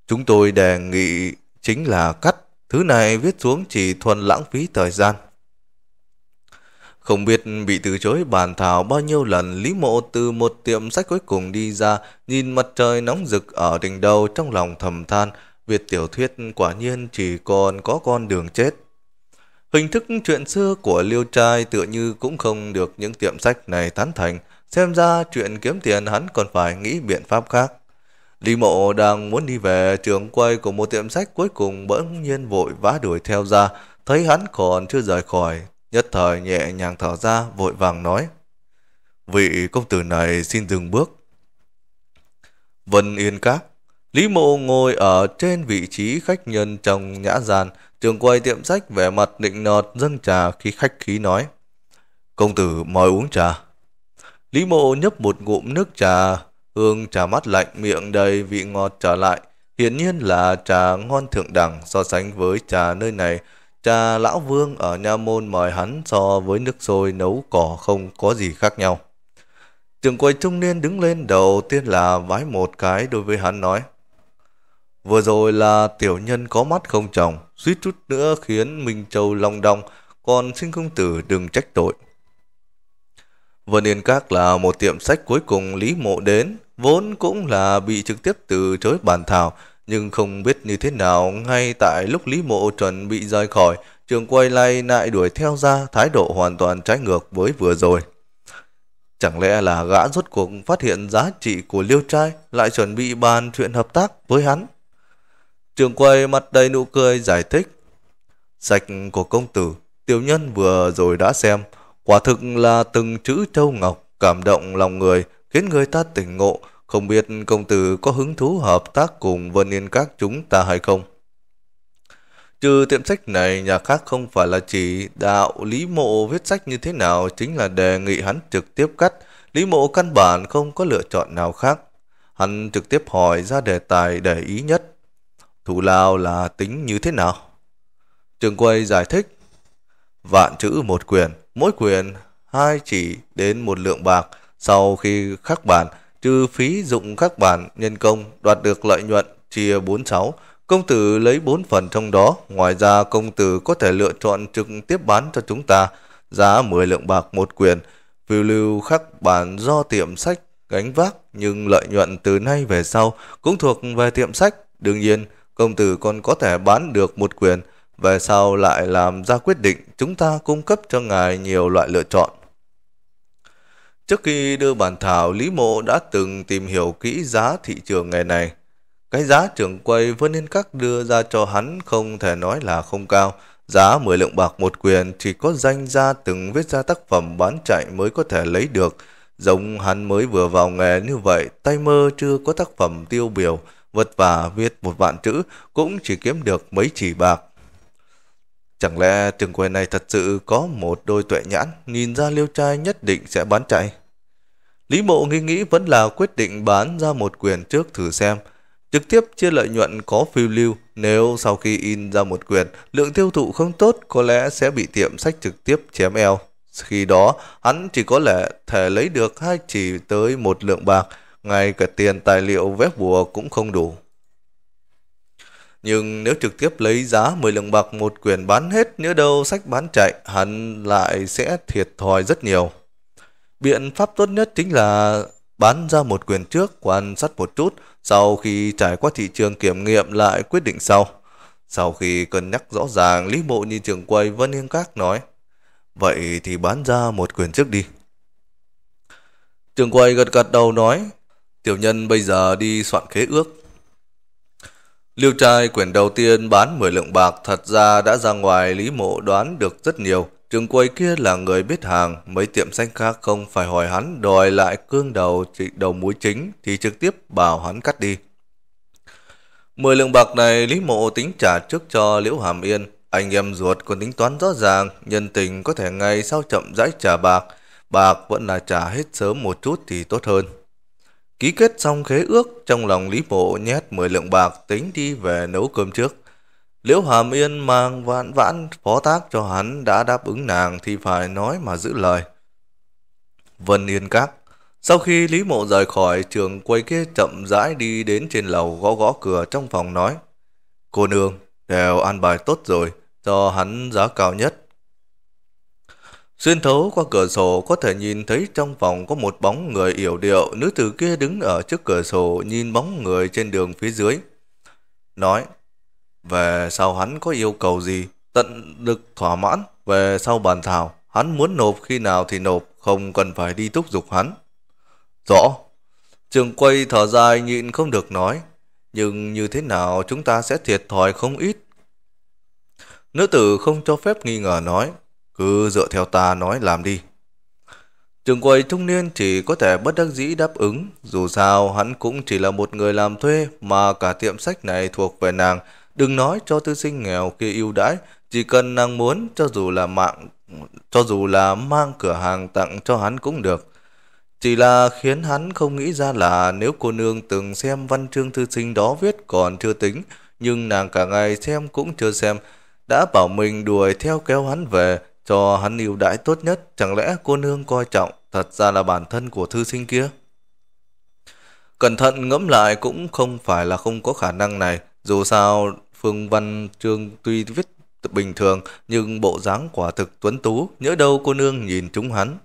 [SPEAKER 1] Chúng tôi đề nghị chính là cắt, thứ này viết xuống chỉ thuần lãng phí thời gian. Không biết bị từ chối bản thảo bao nhiêu lần, Lý Mộ từ một tiệm sách cuối cùng đi ra, nhìn mặt trời nóng rực ở đỉnh đầu trong lòng thầm than, việc tiểu thuyết quả nhiên chỉ còn có con đường chết. Hình thức chuyện xưa của liêu trai tựa như cũng không được những tiệm sách này tán thành, xem ra chuyện kiếm tiền hắn còn phải nghĩ biện pháp khác. Lý mộ đang muốn đi về trường quay của một tiệm sách cuối cùng bỗng nhiên vội vã đuổi theo ra, thấy hắn còn chưa rời khỏi, nhất thời nhẹ nhàng thở ra vội vàng nói. Vị công tử này xin dừng bước. Vân Yên Các Lý mộ ngồi ở trên vị trí khách nhân trong nhã gian, Trường quay tiệm sách vẻ mặt định nọt dâng trà khi khách khí nói. Công tử mời uống trà. Lý mộ nhấp một ngụm nước trà, hương trà mát lạnh miệng đầy vị ngọt trở lại. Hiển nhiên là trà ngon thượng đẳng so sánh với trà nơi này. Trà lão vương ở nha môn mời hắn so với nước sôi nấu cỏ không có gì khác nhau. Trường quay trung niên đứng lên đầu tiên là vái một cái đối với hắn nói. Vừa rồi là tiểu nhân có mắt không chồng, suýt chút nữa khiến Minh Châu long đong, còn xin công tử đừng trách tội. Vân Yên Các là một tiệm sách cuối cùng Lý Mộ đến, vốn cũng là bị trực tiếp từ chối bàn thảo, nhưng không biết như thế nào ngay tại lúc Lý Mộ chuẩn bị rời khỏi, trường quay lại lại đuổi theo ra thái độ hoàn toàn trái ngược với vừa rồi. Chẳng lẽ là gã rốt cuộc phát hiện giá trị của liêu trai lại chuẩn bị bàn chuyện hợp tác với hắn? Trường quay mặt đầy nụ cười giải thích. Sạch của công tử, tiểu nhân vừa rồi đã xem, quả thực là từng chữ châu ngọc cảm động lòng người, khiến người ta tỉnh ngộ, không biết công tử có hứng thú hợp tác cùng Vân Yên Các chúng ta hay không. Trừ tiệm sách này, nhà khác không phải là chỉ đạo Lý Mộ viết sách như thế nào, chính là đề nghị hắn trực tiếp cắt. Lý Mộ căn bản không có lựa chọn nào khác. Hắn trực tiếp hỏi ra đề tài để ý nhất. Thù lao là tính như thế nào? Trường quay giải thích. Vạn chữ một quyền, mỗi quyền hai chỉ đến một lượng bạc sau khi khắc bản, trừ phí dụng khắc bản nhân công đoạt được lợi nhuận chia 46, công tử lấy 4 phần trong đó, ngoài ra công tử có thể lựa chọn trực tiếp bán cho chúng ta giá 10 lượng bạc một quyền, phiêu lưu khắc bản do tiệm sách gánh vác nhưng lợi nhuận từ nay về sau cũng thuộc về tiệm sách, đương nhiên công tử còn có thể bán được một quyền, về sau lại làm ra quyết định chúng ta cung cấp cho ngài nhiều loại lựa chọn. Trước khi đưa bản thảo, Lý Mộ đã từng tìm hiểu kỹ giá thị trường ngày này. Cái giá trưởng quầy Vân Yên Các đưa ra cho hắn không thể nói là không cao. Giá 10 lượng bạc một quyền chỉ có danh gia từng viết ra tác phẩm bán chạy mới có thể lấy được. Giống hắn mới vừa vào nghề như vậy, tay mơ chưa có tác phẩm tiêu biểu, vất vả viết một vạn chữ cũng chỉ kiếm được mấy chỉ bạc. Chẳng lẽ trường quầy này thật sự có một đôi tuệ nhãn, nhìn ra liêu trai nhất định sẽ bán chạy. Lý mộ nghi nghĩ vẫn là quyết định bán ra một quyền trước thử xem, trực tiếp chia lợi nhuận có phiêu lưu. Nếu sau khi in ra một quyền, lượng tiêu thụ không tốt có lẽ sẽ bị tiệm sách trực tiếp chém eo. Khi đó, hắn chỉ có lẽ thể lấy được hai chỉ tới một lượng bạc, ngay cả tiền tài liệu vép bùa cũng không đủ. Nhưng nếu trực tiếp lấy giá 10 lượng bạc một quyển bán hết, nhớ đâu sách bán chạy, hắn lại sẽ thiệt thòi rất nhiều. Biện pháp tốt nhất chính là bán ra một quyền trước, quan sát một chút, sau khi trải qua thị trường kiểm nghiệm lại quyết định sau. Sau khi cân nhắc rõ ràng, Lý Mộ nhìn trường quầy Vân Hiên Các nói, Vậy thì bán ra một quyền trước đi. Trường quầy gật gật đầu nói, Tiểu nhân bây giờ đi soạn khế ước. Liêu trai quyển đầu tiên bán 10 lượng bạc thật ra đã ra ngoài lý mộ đoán được rất nhiều. Trường quầy kia là người biết hàng, mấy tiệm sách khác không phải hỏi hắn đòi lại cương đầu chỉ đầu muối chính thì trực tiếp bảo hắn cắt đi. 10 lượng bạc này Lý Mộ tính trả trước cho Liễu Hàm Yên. Anh em ruột còn tính toán rõ ràng, nhân tình có thể ngày sau chậm rãi trả bạc. Bạc vẫn là trả hết sớm một chút thì tốt hơn. Ký kết xong khế ước, trong lòng Lý Mộ nhét 10 lượng bạc tính đi về nấu cơm trước. Liễu Hàm Yên mang vạn vãn phó tác cho hắn đã đáp ứng nàng thì phải nói mà giữ lời. Vân Yên Các Sau khi Lý Mộ rời khỏi trường quay kia chậm rãi đi đến trên lầu gõ gõ cửa trong phòng nói Cô nương, đều an bài tốt rồi, cho hắn giá cao nhất. Xuyên thấu qua cửa sổ có thể nhìn thấy trong phòng có một bóng người yểu điệu, nữ tử kia đứng ở trước cửa sổ nhìn bóng người trên đường phía dưới. Nói, về sau hắn có yêu cầu gì, tận lực thỏa mãn, về sau bàn thảo, hắn muốn nộp khi nào thì nộp, không cần phải đi thúc giục hắn. Rõ, trường quay thở dài nhịn không được nói, nhưng như thế nào chúng ta sẽ thiệt thòi không ít. Nữ tử không cho phép nghi ngờ nói, cứ dựa theo ta nói làm đi. Trường quầy trung niên chỉ có thể bất đắc dĩ đáp ứng, dù sao hắn cũng chỉ là một người làm thuê mà cả tiệm sách này thuộc về nàng. Đừng nói cho tư sinh nghèo kia ưu đãi, chỉ cần nàng muốn cho dù là mạng cho dù là mang cửa hàng tặng cho hắn cũng được. Chỉ là khiến hắn không nghĩ ra là nếu cô nương từng xem văn chương thư sinh đó viết còn chưa tính, nhưng nàng cả ngày xem cũng chưa xem, đã bảo mình đuổi theo kéo hắn về, cho hắn ưu đãi tốt nhất, chẳng lẽ cô nương coi trọng thật ra là bản thân của thư sinh kia? Cẩn thận ngẫm lại cũng không phải là không có khả năng này, dù sao Phương Văn Trương tuy viết bình thường nhưng bộ dáng quả thực tuấn tú, nhớ đâu cô nương nhìn chúng hắn.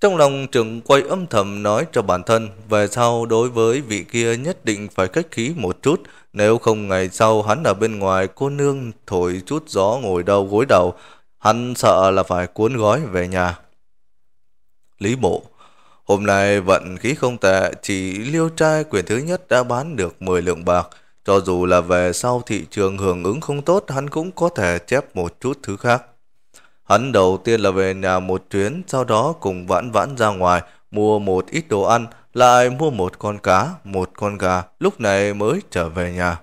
[SPEAKER 1] Trong lòng trường quay âm thầm nói cho bản thân, về sau đối với vị kia nhất định phải khách khí một chút, nếu không ngày sau hắn ở bên ngoài cô nương thổi chút gió ngồi đầu gối đầu, Hắn sợ là phải cuốn gói về nhà. Lý Mộ Hôm nay vận khí không tệ, chỉ liêu trai quyền thứ nhất đã bán được 10 lượng bạc. Cho dù là về sau thị trường hưởng ứng không tốt, hắn cũng có thể chép một chút thứ khác. Hắn đầu tiên là về nhà một chuyến, sau đó cùng vãn vãn ra ngoài, mua một ít đồ ăn, lại mua một con cá, một con gà, lúc này mới trở về nhà.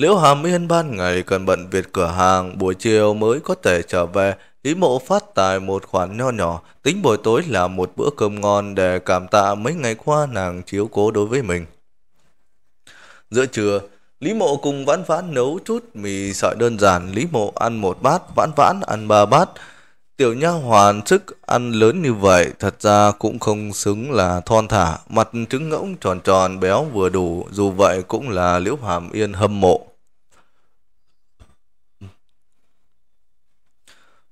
[SPEAKER 1] Liễu Hàm Yên ban ngày cần bận việc cửa hàng, buổi chiều mới có thể trở về. Lý mộ phát tài một khoản nho nhỏ, tính buổi tối là một bữa cơm ngon để cảm tạ mấy ngày qua nàng chiếu cố đối với mình. Giữa trưa, Lý mộ cùng vãn vãn nấu chút mì sợi đơn giản. Lý mộ ăn một bát, vãn vãn ăn ba bát. Tiểu nha hoàn sức ăn lớn như vậy thật ra cũng không xứng là thon thả, mặt trứng ngỗng tròn tròn béo vừa đủ, dù vậy cũng là liễu hàm yên hâm mộ.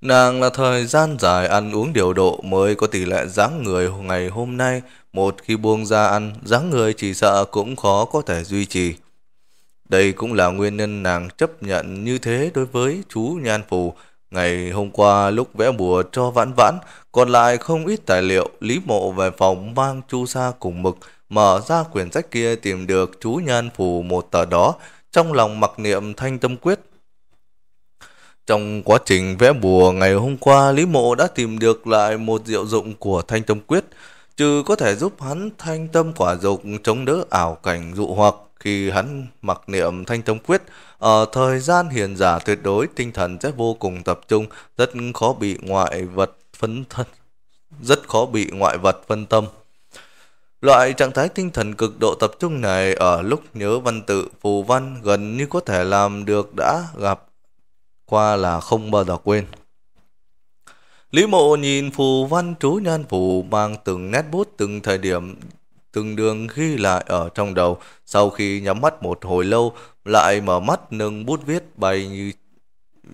[SPEAKER 1] Nàng là thời gian dài ăn uống điều độ mới có tỷ lệ dáng người ngày hôm nay, một khi buông ra ăn, dáng người chỉ sợ cũng khó có thể duy trì. Đây cũng là nguyên nhân nàng chấp nhận như thế đối với chú Nhan Phù. Ngày hôm qua lúc vẽ bùa cho vãn vãn, còn lại không ít tài liệu Lý Mộ về phòng mang chu sa cùng mực, mở ra quyển sách kia tìm được chú Nhan Phù một tờ đó, trong lòng mặc niệm thanh tâm quyết trong quá trình vẽ bùa ngày hôm qua, Lý Mộ đã tìm được lại một diệu dụng của thanh tâm quyết, trừ có thể giúp hắn thanh tâm quả dục chống đỡ ảo cảnh dụ hoặc khi hắn mặc niệm thanh tâm quyết, ở thời gian hiền giả tuyệt đối tinh thần sẽ vô cùng tập trung, rất khó bị ngoại vật phân thân, rất khó bị ngoại vật phân tâm. Loại trạng thái tinh thần cực độ tập trung này ở lúc nhớ văn tự, phù văn gần như có thể làm được đã gặp qua là không bao giờ quên. Lý mộ nhìn phù văn chú nhân phù mang từng nét bút từng thời điểm từng đường ghi lại ở trong đầu. Sau khi nhắm mắt một hồi lâu, lại mở mắt nâng bút viết bay như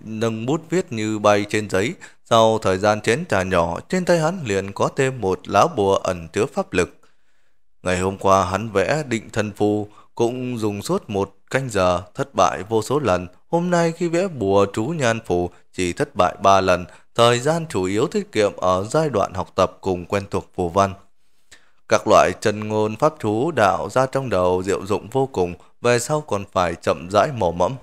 [SPEAKER 1] nâng bút viết như bay trên giấy. Sau thời gian chén trà nhỏ, trên tay hắn liền có thêm một lá bùa ẩn chứa pháp lực. Ngày hôm qua hắn vẽ định thân phù, cũng dùng suốt một canh giờ, thất bại vô số lần. Hôm nay khi vẽ bùa chú nhan phù chỉ thất bại ba lần, thời gian chủ yếu tiết kiệm ở giai đoạn học tập cùng quen thuộc phù văn. Các loại chân ngôn pháp chú đạo ra trong đầu diệu dụng vô cùng, về sau còn phải chậm rãi mổ mẫm.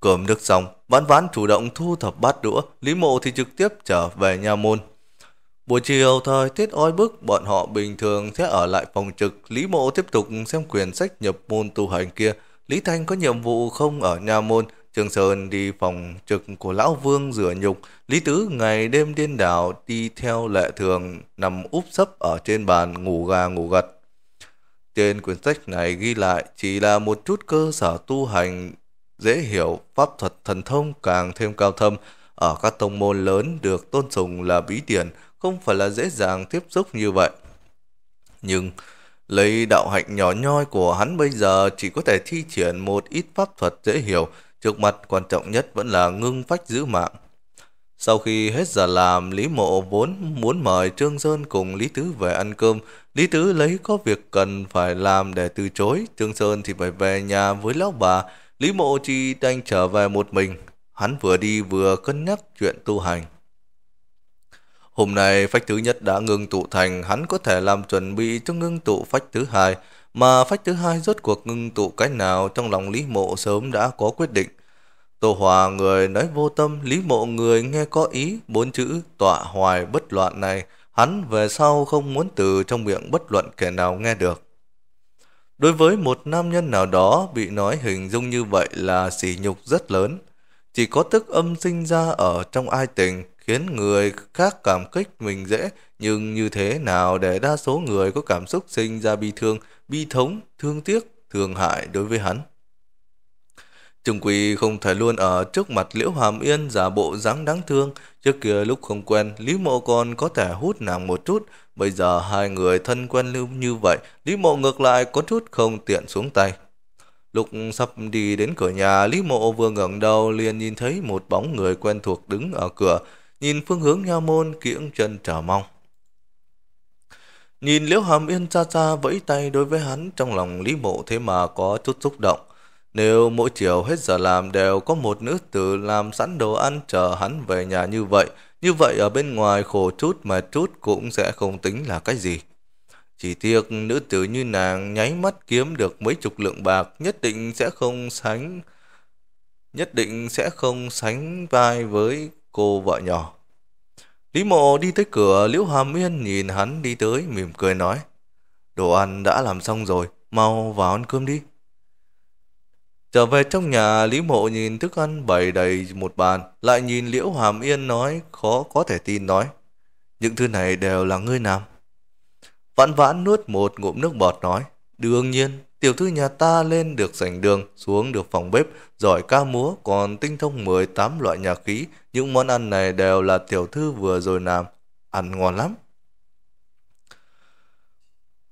[SPEAKER 1] Cơm nước xong, vãn vãn chủ động thu thập bát đũa, Lý Mộ thì trực tiếp trở về nhà môn. Buổi chiều thời tiết oi bức, bọn họ bình thường sẽ ở lại phòng trực. Lý Mộ tiếp tục xem quyển sách nhập môn tu hành kia. Lý Thanh có nhiệm vụ không ở nhà môn. Trường Sơn đi phòng trực của Lão Vương rửa nhục. Lý Tứ ngày đêm điên đảo đi theo lệ thường nằm úp sấp ở trên bàn ngủ gà ngủ gật. Trên quyển sách này ghi lại chỉ là một chút cơ sở tu hành dễ hiểu, pháp thuật thần thông càng thêm cao thâm. Ở các tông môn lớn được tôn sùng là bí điển, không phải là dễ dàng tiếp xúc như vậy. Nhưng lấy đạo hạnh nhỏ nhoi của hắn bây giờ chỉ có thể thi triển một ít pháp thuật dễ hiểu, trước mặt quan trọng nhất vẫn là ngưng phách giữ mạng. Sau khi hết giờ làm, Lý Mộ vốn muốn mời Trương Sơn cùng Lý Tứ về ăn cơm. Lý Tứ lấy có việc cần phải làm để từ chối. Trương Sơn thì phải về nhà với lão bà. Lý Mộ chỉ đành trở về một mình. Hắn vừa đi vừa cân nhắc chuyện tu hành. Hôm nay phách thứ nhất đã ngưng tụ thành, hắn có thể làm chuẩn bị cho ngưng tụ phách thứ hai, mà phách thứ hai rốt cuộc ngưng tụ cái nào trong lòng Lý Mộ sớm đã có quyết định. Tô Hòa người nói vô tâm, Lý Mộ người nghe có ý, bốn chữ tọa hoài bất loạn này, hắn về sau không muốn từ trong miệng bất luận kẻ nào nghe được. Đối với một nam nhân nào đó bị nói hình dung như vậy là sỉ nhục rất lớn. Chỉ có tức âm sinh ra ở trong ai tình, khiến người khác cảm kích mình dễ, nhưng như thế nào để đa số người có cảm xúc sinh ra bi thương, bi thống, thương tiếc, thương hại đối với hắn. Trung Quỳ không thể luôn ở trước mặt Liễu Hàm Yên giả bộ dáng đáng thương. Trước kia lúc không quen, Lý Mộ còn có thể hút nàng một chút. Bây giờ hai người thân quen lưu như vậy, Lý Mộ ngược lại có chút không tiện xuống tay. Lúc sắp đi đến cửa nhà, Lý Mộ vừa ngẩng đầu liền nhìn thấy một bóng người quen thuộc đứng ở cửa nhìn phương hướng nha môn kiễng chân chờ mong. Nhìn Liễu Hàm Yên xa xa vẫy tay đối với hắn trong lòng Lý Mộ thế mà có chút xúc động. Nếu mỗi chiều hết giờ làm đều có một nữ tử làm sẵn đồ ăn chờ hắn về nhà như vậy, như vậy ở bên ngoài khổ chút mà chút cũng sẽ không tính là cái gì. Chỉ tiếc nữ tử như nàng nháy mắt kiếm được mấy chục lượng bạc nhất định sẽ không sánh nhất định sẽ không sánh vai với cô vợ nhỏ. Lý mộ đi tới cửa, Liễu Hàm Yên nhìn hắn đi tới mỉm cười nói. Đồ ăn đã làm xong rồi, mau vào ăn cơm đi. Trở về trong nhà, Lý Mộ nhìn thức ăn bày đầy một bàn, lại nhìn Liễu Hàm Yên nói, khó có thể tin nói. Những thứ này đều là ngươi làm. Vãn vãn nuốt một ngụm nước bọt nói, đương nhiên, tiểu thư nhà ta lên được sảnh đường, xuống được phòng bếp, giỏi ca múa, còn tinh thông 18 loại nhà khí, những món ăn này đều là tiểu thư vừa rồi làm, ăn ngon lắm.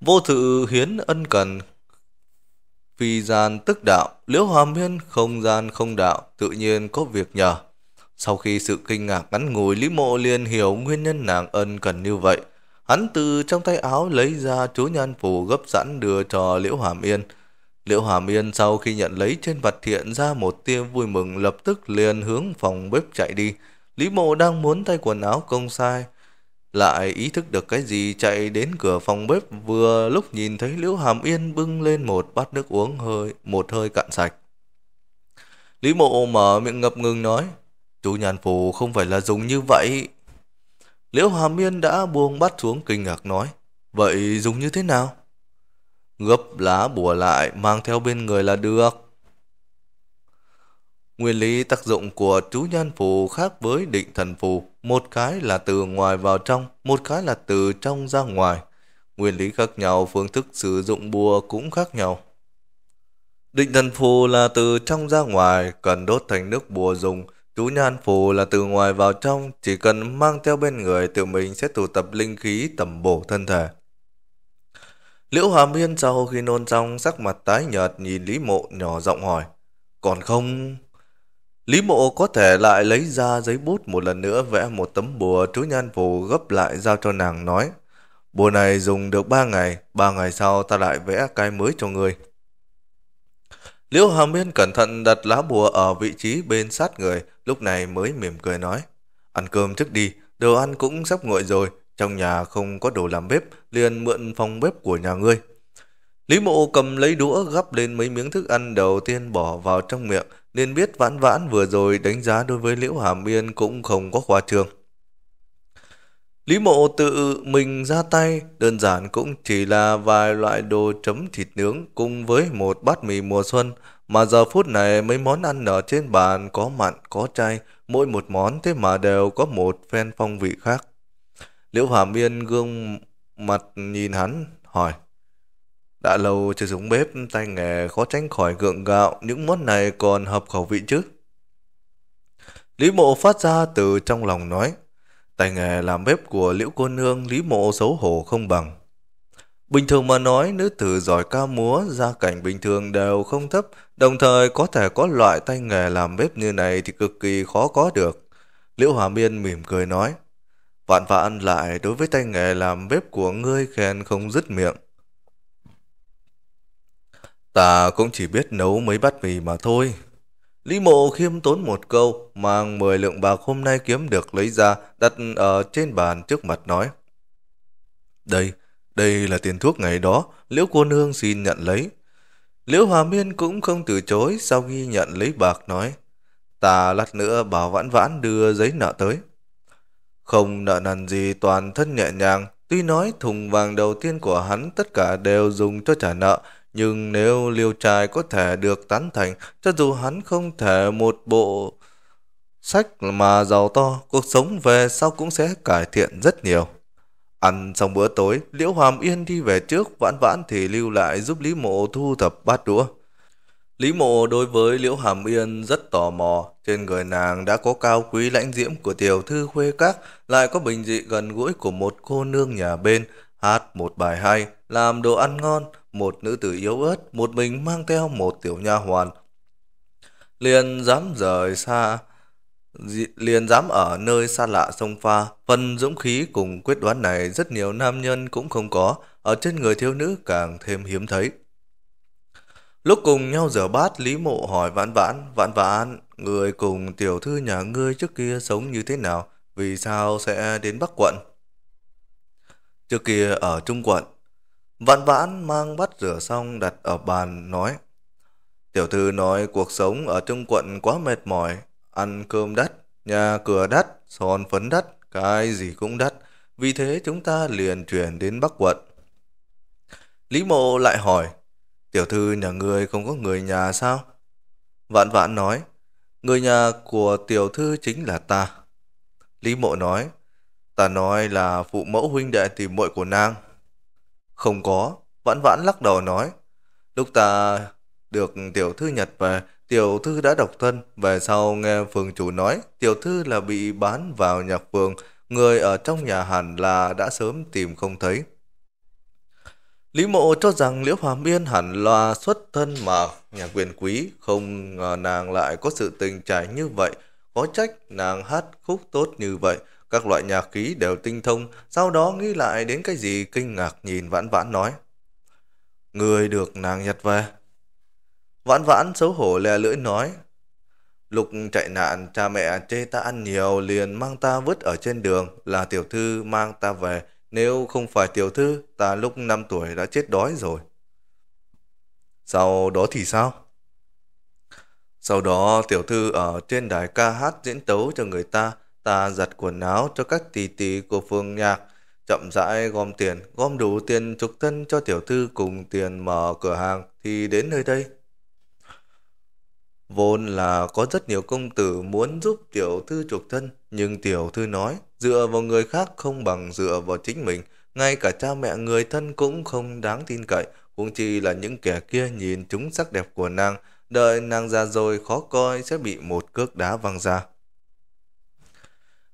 [SPEAKER 1] Vô sự hiến ân cần, phi gian tức đạo, liễu hòa miên không gian không đạo, tự nhiên có việc nhờ. Sau khi sự kinh ngạc ngắn ngủi, Lý Mộ liền hiểu nguyên nhân nàng ân cần như vậy. Hắn từ trong tay áo lấy ra chú nhan phủ gấp sẵn đưa cho Liễu Hàm Yên. Liễu Hà Miên sau khi nhận lấy trên vật thiện ra một tia vui mừng lập tức liền hướng phòng bếp chạy đi. Lý Mộ đang muốn thay quần áo công sai. Lại ý thức được cái gì chạy đến cửa phòng bếp vừa lúc nhìn thấy Liễu Hàm Yên bưng lên một bát nước uống hơi, một hơi cạn sạch. Lý Mộ mở miệng ngập ngừng nói, chú nhàn phù không phải là dùng như vậy. Liễu Hàm Yên đã buông bát xuống kinh ngạc nói, vậy dùng như thế nào? gấp lá bùa lại mang theo bên người là được. Nguyên lý tác dụng của chú nhân phù khác với định thần phù, một cái là từ ngoài vào trong, một cái là từ trong ra ngoài. Nguyên lý khác nhau, phương thức sử dụng bùa cũng khác nhau. Định thần phù là từ trong ra ngoài, cần đốt thành nước bùa dùng. Chú nhan phù là từ ngoài vào trong, chỉ cần mang theo bên người tự mình sẽ tụ tập linh khí tẩm bổ thân thể. Liễu Hàm Yên sau khi nôn xong sắc mặt tái nhợt nhìn Lý Mộ nhỏ giọng hỏi. Còn không... Lý Mộ có thể lại lấy ra giấy bút một lần nữa vẽ một tấm bùa chú nhan phù gấp lại giao cho nàng nói. Bùa này dùng được ba ngày, ba ngày sau ta lại vẽ cái mới cho người. Liễu Hàm Yên cẩn thận đặt lá bùa ở vị trí bên sát người, lúc này mới mỉm cười nói. Ăn cơm trước đi, đồ ăn cũng sắp nguội rồi, trong nhà không có đồ làm bếp, liền mượn phòng bếp của nhà ngươi. Lý mộ cầm lấy đũa gắp lên mấy miếng thức ăn đầu tiên bỏ vào trong miệng, nên biết vãn vãn vừa rồi đánh giá đối với Liễu Hàm Yên cũng không có khoa trường Lý mộ tự mình ra tay, đơn giản cũng chỉ là vài loại đồ chấm thịt nướng cùng với một bát mì mùa xuân, mà giờ phút này mấy món ăn ở trên bàn có mặn, có chay, mỗi một món thế mà đều có một phen phong vị khác. Liễu Phạm Biên gương mặt nhìn hắn, hỏi. Đã lâu chưa xuống bếp, tay nghề khó tránh khỏi gượng gạo, những món này còn hợp khẩu vị chứ? Lý mộ phát ra từ trong lòng nói. tay nghề làm bếp của liễu cô nương Lý mộ xấu hổ không bằng. Bình thường mà nói, nữ tử giỏi ca múa, gia cảnh bình thường đều không thấp, đồng thời có thể có loại tay nghề làm bếp như này thì cực kỳ khó có được. Liễu Hòa Miên mỉm cười nói, Vạn vạn lại đối với tay nghề làm bếp của ngươi khen không dứt miệng. Ta cũng chỉ biết nấu mấy bát mì mà thôi. Lý mộ khiêm tốn một câu, mang 10 lượng bạc hôm nay kiếm được lấy ra, đặt ở trên bàn trước mặt nói. Đây, đây là tiền thuốc ngày đó, liễu cô nương xin nhận lấy. Liễu Hòa Miên cũng không từ chối, sau khi nhận lấy bạc nói. Ta lát nữa bảo vãn vãn đưa giấy nợ tới. Không nợ nần gì toàn thân nhẹ nhàng, tuy nói thùng vàng đầu tiên của hắn tất cả đều dùng cho trả nợ, nhưng nếu liêu trai có thể được tán thành, cho dù hắn không thể một bộ sách mà giàu to, cuộc sống về sau cũng sẽ cải thiện rất nhiều. Ăn xong bữa tối, Liễu Hàm Yên đi về trước, vãn vãn thì lưu lại giúp Lý Mộ thu thập bát đũa. Lý mộ đối với Liễu Hàm Yên rất tò mò, trên người nàng đã có cao quý lãnh diễm của tiểu thư khuê các, lại có bình dị gần gũi của một cô nương nhà bên, hát một bài hay, làm đồ ăn ngon, một nữ tử yếu ớt, một mình mang theo một tiểu nha hoàn. Liền dám rời xa, liền dám ở nơi xa lạ sông pha, phần dũng khí cùng quyết đoán này rất nhiều nam nhân cũng không có, ở trên người thiếu nữ càng thêm hiếm thấy. Lúc cùng nhau rửa bát, Lý Mộ hỏi Vãn Vãn, Vãn Vãn, người cùng tiểu thư nhà ngươi trước kia sống như thế nào? Vì sao sẽ đến Bắc quận? Trước kia ở Trung quận, Vãn Vãn mang bát rửa xong đặt ở bàn nói. Tiểu thư nói cuộc sống ở Trung quận quá mệt mỏi, ăn cơm đắt, nhà cửa đắt, son phấn đắt, cái gì cũng đắt. Vì thế chúng ta liền chuyển đến Bắc quận. Lý Mộ lại hỏi, Tiểu thư nhà ngươi không có người nhà sao? Vạn vạn nói, người nhà của tiểu thư chính là ta. Lý mộ nói, ta nói là phụ mẫu huynh đệ tìm muội của nàng. Không có, Vạn vãn lắc đầu nói, lúc ta được tiểu thư nhật về, tiểu thư đã độc thân, về sau nghe phường chủ nói, tiểu thư là bị bán vào nhạc phường, người ở trong nhà hẳn là đã sớm tìm không thấy. Lý mộ cho rằng Liễu hòa Yên hẳn là xuất thân mà nhà quyền quý, không ngờ nàng lại có sự tình trải như vậy. Có trách nàng hát khúc tốt như vậy, các loại nhạc khí đều tinh thông, sau đó nghĩ lại đến cái gì kinh ngạc nhìn vãn vãn nói. Người được nàng nhặt về. Vãn vãn xấu hổ lè lưỡi nói. Lục chạy nạn, cha mẹ chê ta ăn nhiều liền mang ta vứt ở trên đường, là tiểu thư mang ta về, nếu không phải tiểu thư, ta lúc 5 tuổi đã chết đói rồi. Sau đó thì sao? Sau đó tiểu thư ở trên đài ca hát diễn tấu cho người ta, ta giặt quần áo cho các tỷ tỷ của phương nhạc, chậm rãi gom tiền, gom đủ tiền trục thân cho tiểu thư cùng tiền mở cửa hàng thì đến nơi đây. Vốn là có rất nhiều công tử muốn giúp tiểu thư trục thân, nhưng tiểu thư nói Dựa vào người khác không bằng dựa vào chính mình, ngay cả cha mẹ người thân cũng không đáng tin cậy, huống chi là những kẻ kia nhìn chúng sắc đẹp của nàng, đợi nàng ra rồi khó coi sẽ bị một cước đá văng ra.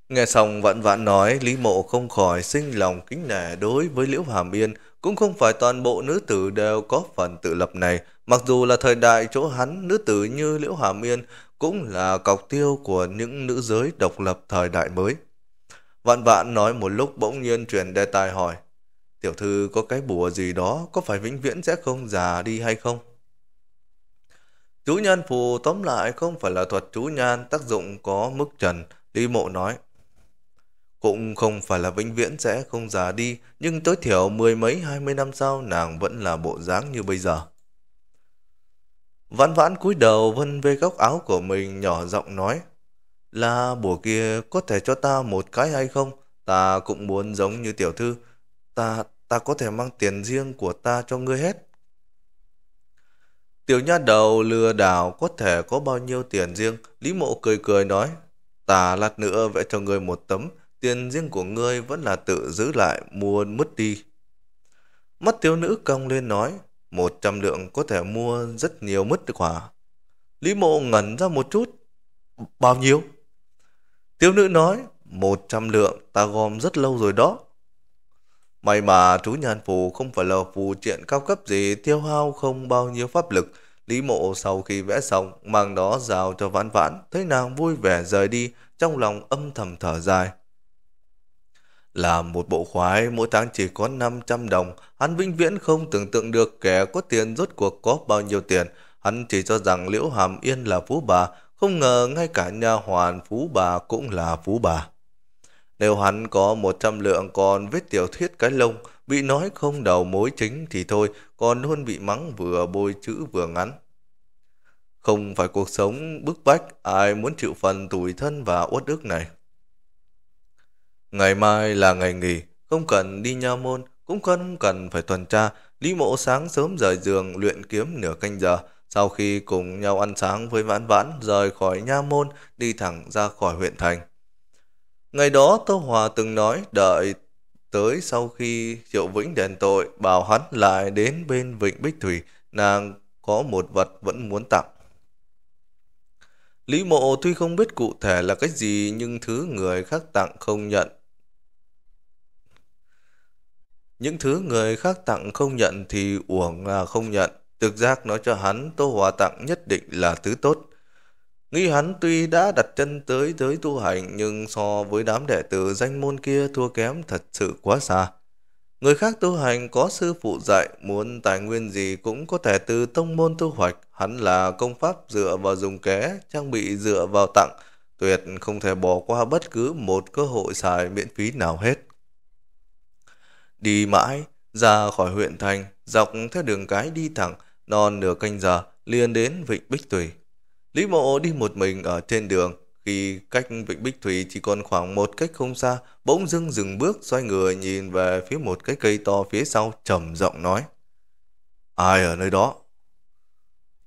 [SPEAKER 1] Nghe xong vạn vạn nói, Lý Mộ không khỏi sinh lòng kính nể đối với Liễu Hàm Yên, cũng không phải toàn bộ nữ tử đều có phần tự lập này, mặc dù là thời đại chỗ hắn nữ tử như Liễu Hàm Yên cũng là cọc tiêu của những nữ giới độc lập thời đại mới. Vạn vạn nói một lúc bỗng nhiên truyền đề tài hỏi. Tiểu thư có cái bùa gì đó có phải vĩnh viễn sẽ không già đi hay không? Chú nhan phù tóm lại không phải là thuật chú nhan tác dụng có mức trần, Lý Mộ nói. Cũng không phải là vĩnh viễn sẽ không già đi, nhưng tối thiểu mười mấy hai mươi năm sau nàng vẫn là bộ dáng như bây giờ. Vãn vãn cúi đầu vân về góc áo của mình nhỏ giọng nói. Là bùa kia có thể cho ta một cái hay không? Ta cũng muốn giống như tiểu thư. Ta, ta có thể mang tiền riêng của ta cho ngươi hết. Tiểu nha đầu lừa đảo có thể có bao nhiêu tiền riêng? Lý mộ cười cười nói. Ta lát nữa vẽ cho ngươi một tấm. Tiền riêng của ngươi vẫn là tự giữ lại, mua mất đi. Mắt thiếu nữ cong lên nói. Một trăm lượng có thể mua rất nhiều mất được hả? Lý mộ ngẩn ra một chút. Bao nhiêu? Thiếu nữ nói, một trăm lượng ta gom rất lâu rồi đó. May mà chú nhàn phù không phải là phù triện cao cấp gì tiêu hao không bao nhiêu pháp lực. Lý mộ sau khi vẽ xong, mang đó giao cho vãn vãn, thấy nàng vui vẻ rời đi, trong lòng âm thầm thở dài. Là một bộ khoái mỗi tháng chỉ có 500 đồng, hắn vĩnh viễn không tưởng tượng được kẻ có tiền rốt cuộc có bao nhiêu tiền. Hắn chỉ cho rằng Liễu Hàm Yên là phú bà, không ngờ ngay cả nhà hoàn phú bà cũng là phú bà. Nếu hắn có một trăm lượng còn viết tiểu thuyết cái lông, bị nói không đầu mối chính thì thôi, còn luôn bị mắng vừa bôi chữ vừa ngắn. Không phải cuộc sống bức bách, ai muốn chịu phần tủi thân và uất ức này. Ngày mai là ngày nghỉ, không cần đi nha môn, cũng không cần phải tuần tra. Lý mộ sáng sớm rời giường luyện kiếm nửa canh giờ, sau khi cùng nhau ăn sáng với vãn vãn rời khỏi nha môn, đi thẳng ra khỏi huyện thành. Ngày đó Tô Hòa từng nói đợi tới sau khi Triệu Vĩnh đền tội bảo hắn lại đến bên Vịnh Bích Thủy, nàng có một vật vẫn muốn tặng. Lý mộ tuy không biết cụ thể là cái gì nhưng thứ người khác tặng không nhận. Những thứ người khác tặng không nhận thì uổng là không nhận. Trực giác nói cho hắn Tô Hòa tặng nhất định là thứ tốt. Nghĩ hắn tuy đã đặt chân tới giới tu hành nhưng so với đám đệ tử danh môn kia thua kém thật sự quá xa. Người khác tu hành có sư phụ dạy, muốn tài nguyên gì cũng có thể từ tông môn tu hoạch. Hắn là công pháp dựa vào dùng ké, trang bị dựa vào tặng, tuyệt không thể bỏ qua bất cứ một cơ hội xài miễn phí nào hết. Đi mãi, ra khỏi huyện thành, dọc theo đường cái đi thẳng, Non nửa canh giờ, liền đến Vịnh Bích Thủy. Lý mộ đi một mình ở trên đường, khi cách Vịnh Bích Thủy chỉ còn khoảng một cách không xa, bỗng dưng dừng bước xoay người nhìn về phía một cái cây to phía sau trầm giọng nói. Ai ở nơi đó?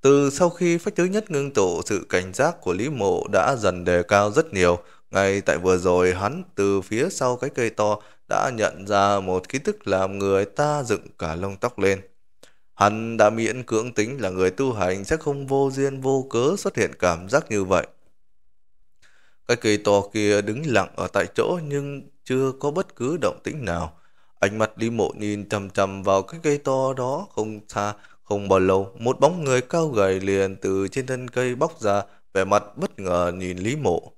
[SPEAKER 1] Từ sau khi phách thứ nhất ngưng tụ, sự cảnh giác của Lý Mộ đã dần đề cao rất nhiều. Ngay tại vừa rồi, hắn từ phía sau cái cây to đã nhận ra một ký tức làm người ta dựng cả lông tóc lên. Hắn đã miễn cưỡng tính là người tu hành sẽ không vô duyên vô cớ xuất hiện cảm giác như vậy. Cái kỳ to kia đứng lặng ở tại chỗ nhưng chưa có bất cứ động tĩnh nào. Ánh mắt Lý Mộ nhìn chằm chằm vào cái cây to đó không xa, không bao lâu, một bóng người cao gầy liền từ trên thân cây bóc ra, vẻ mặt bất ngờ nhìn Lý Mộ.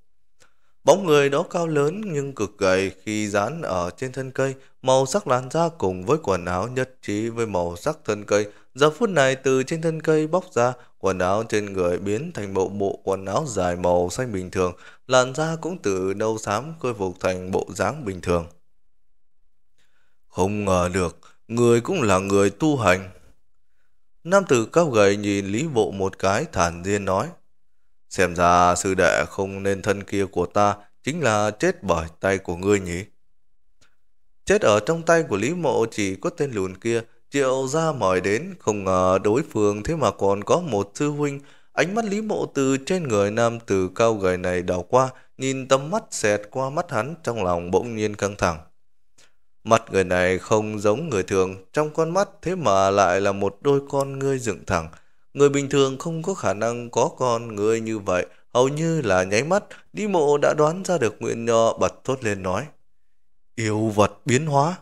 [SPEAKER 1] Bóng người đó cao lớn nhưng cực gầy khi dán ở trên thân cây, màu sắc làn da cùng với quần áo nhất trí với màu sắc thân cây. Giờ phút này từ trên thân cây bóc ra, quần áo trên người biến thành bộ bộ quần áo dài màu xanh bình thường, làn da cũng từ nâu xám khôi phục thành bộ dáng bình thường. Không ngờ được, người cũng là người tu hành. Nam tử cao gầy nhìn Lý Bộ một cái thản nhiên nói. Xem ra sư đệ không nên thân kia của ta chính là chết bởi tay của ngươi nhỉ? Chết ở trong tay của Lý Mộ chỉ có tên lùn kia, triệu ra mời đến, không ngờ đối phương thế mà còn có một sư huynh. Ánh mắt Lý Mộ từ trên người nam tử cao gầy này đảo qua, nhìn tầm mắt xẹt qua mắt hắn trong lòng bỗng nhiên căng thẳng. Mặt người này không giống người thường, trong con mắt thế mà lại là một đôi con ngươi dựng thẳng, Người bình thường không có khả năng có con người như vậy, hầu như là nháy mắt, đi mộ đã đoán ra được nguyên nho bật thốt lên nói. Yêu vật biến hóa.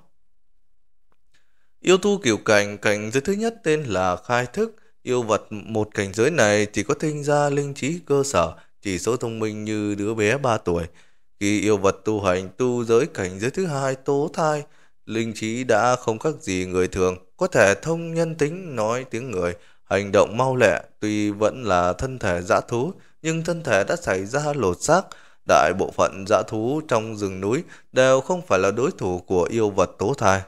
[SPEAKER 1] Yêu tu kiểu cảnh, cảnh giới thứ nhất tên là khai thức. Yêu vật một cảnh giới này chỉ có thinh ra linh trí cơ sở, chỉ số thông minh như đứa bé 3 tuổi. Khi yêu vật tu hành tu giới cảnh giới thứ hai tố thai, linh trí đã không khác gì người thường, có thể thông nhân tính nói tiếng người, Hành động mau lẹ, tuy vẫn là thân thể dã thú, nhưng thân thể đã xảy ra lột xác. Đại bộ phận dã thú trong rừng núi đều không phải là đối thủ của yêu vật tố thai.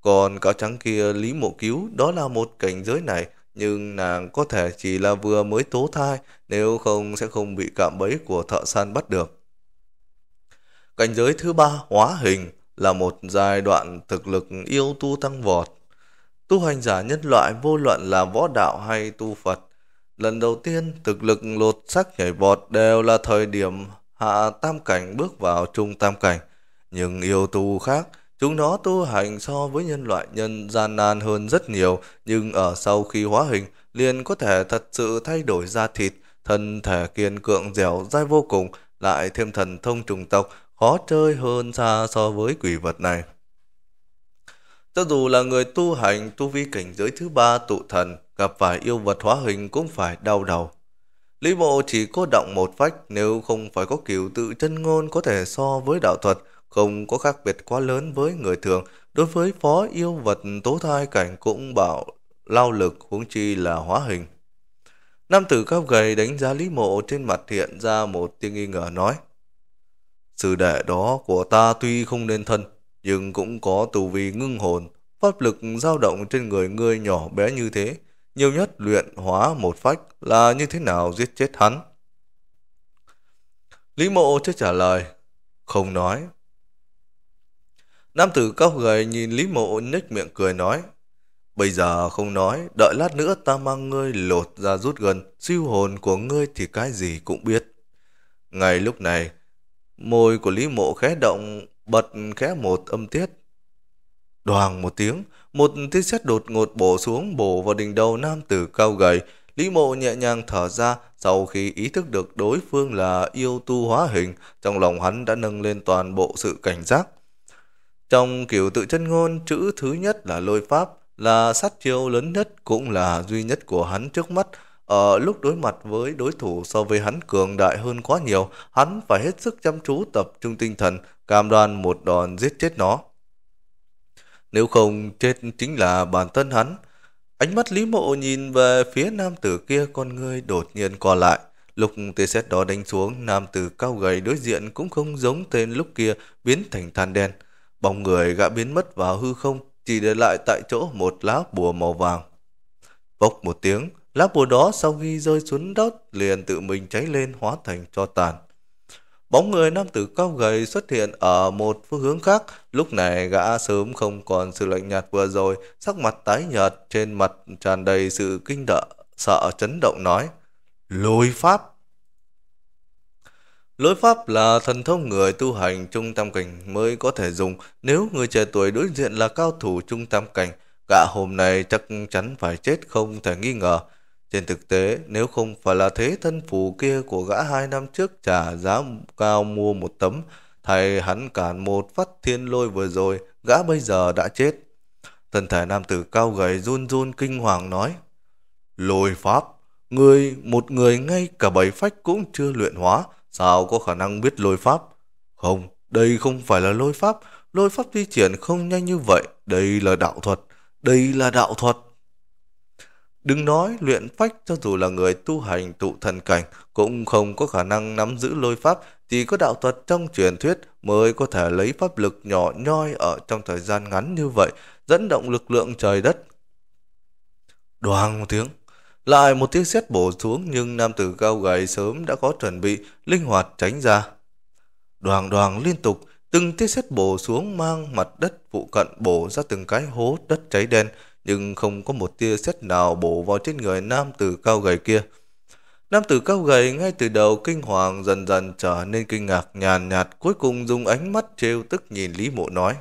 [SPEAKER 1] Còn cáo trắng kia Lý Mộ Cứu đó là một cảnh giới này, nhưng nàng có thể chỉ là vừa mới tố thai, nếu không sẽ không bị cạm bẫy của thợ săn bắt được. Cảnh giới thứ ba hóa hình là một giai đoạn thực lực yêu tu tăng vọt. Tu hành giả nhân loại vô luận là võ đạo hay tu Phật, lần đầu tiên thực lực lột xác nhảy vọt đều là thời điểm hạ tam cảnh bước vào trung tam cảnh. Nhưng yêu tu khác, chúng nó tu hành so với nhân loại nhân gian nan hơn rất nhiều, nhưng ở sau khi hóa hình liền có thể thật sự thay đổi da thịt, thân thể kiên cường dẻo dai vô cùng, lại thêm thần thông trùng tộc, khó chơi hơn xa so với quỷ vật này. Cho dù là người tu hành tu vi cảnh giới thứ ba tụ thần, gặp phải yêu vật hóa hình cũng phải đau đầu. Lý mộ chỉ có động một vách nếu không phải có kiểu tự chân ngôn có thể so với đạo thuật, không có khác biệt quá lớn với người thường. Đối với phó yêu vật tố thai cảnh cũng bảo lao lực huống chi là hóa hình. Nam tử cao gầy đánh giá Lý Mộ trên mặt hiện ra một tia nghi ngờ nói. Sư đệ đó của ta tuy không nên thân, nhưng cũng có tù vi ngưng hồn, pháp lực dao động trên người ngươi nhỏ bé như thế, nhiều nhất luyện hóa một phách là như thế nào giết chết hắn. Lý mộ chưa trả lời, không nói. Nam tử cao gầy nhìn Lý mộ nhếch miệng cười nói, bây giờ không nói, đợi lát nữa ta mang ngươi lột ra rút gần, siêu hồn của ngươi thì cái gì cũng biết. Ngay lúc này, môi của Lý mộ khẽ động bật khẽ một âm tiết. Đoàn một tiếng, một tiết sét đột ngột bổ xuống bổ vào đỉnh đầu nam tử cao gầy. Lý mộ nhẹ nhàng thở ra sau khi ý thức được đối phương là yêu tu hóa hình, trong lòng hắn đã nâng lên toàn bộ sự cảnh giác. Trong kiểu tự chân ngôn, chữ thứ nhất là lôi pháp, là sát chiêu lớn nhất cũng là duy nhất của hắn trước mắt, ở ờ, lúc đối mặt với đối thủ so với hắn cường đại hơn quá nhiều, hắn phải hết sức chăm chú tập trung tinh thần, cam đoan một đòn giết chết nó. Nếu không chết chính là bản thân hắn. Ánh mắt Lý Mộ nhìn về phía nam tử kia con người đột nhiên co lại. Lúc tê xét đó đánh xuống, nam tử cao gầy đối diện cũng không giống tên lúc kia biến thành than đen. Bóng người gã biến mất vào hư không, chỉ để lại tại chỗ một lá bùa màu vàng. bốc một tiếng, Lá bùa đó sau khi rơi xuống đất liền tự mình cháy lên hóa thành cho tàn. Bóng người nam tử cao gầy xuất hiện ở một phương hướng khác, lúc này gã sớm không còn sự lạnh nhạt vừa rồi, sắc mặt tái nhợt, trên mặt tràn đầy sự kinh đợ, sợ chấn động nói. Lôi pháp Lối pháp là thần thông người tu hành trung tam cảnh mới có thể dùng, nếu người trẻ tuổi đối diện là cao thủ trung tam cảnh, gã hôm nay chắc chắn phải chết không thể nghi ngờ. Trên thực tế, nếu không phải là thế thân phù kia của gã hai năm trước trả giá cao mua một tấm, thầy hắn cản một phát thiên lôi vừa rồi, gã bây giờ đã chết. Thân thể nam tử cao gầy run run kinh hoàng nói, Lôi pháp, người, một người ngay cả bảy phách cũng chưa luyện hóa, sao có khả năng biết lôi pháp? Không, đây không phải là lôi pháp, lôi pháp di chuyển không nhanh như vậy, đây là đạo thuật, đây là đạo thuật. Đừng nói luyện phách cho dù là người tu hành tụ thần cảnh cũng không có khả năng nắm giữ lôi pháp, chỉ có đạo thuật trong truyền thuyết mới có thể lấy pháp lực nhỏ nhoi ở trong thời gian ngắn như vậy, dẫn động lực lượng trời đất. Đoàn một tiếng, lại một tiếng xét bổ xuống nhưng nam tử cao gầy sớm đã có chuẩn bị, linh hoạt tránh ra. Đoàn đoàn liên tục, từng tiếng xét bổ xuống mang mặt đất phụ cận bổ ra từng cái hố đất cháy đen, nhưng không có một tia sét nào bổ vào trên người nam tử cao gầy kia. Nam tử cao gầy ngay từ đầu kinh hoàng dần dần trở nên kinh ngạc nhàn nhạt, cuối cùng dùng ánh mắt trêu tức nhìn Lý Mộ nói.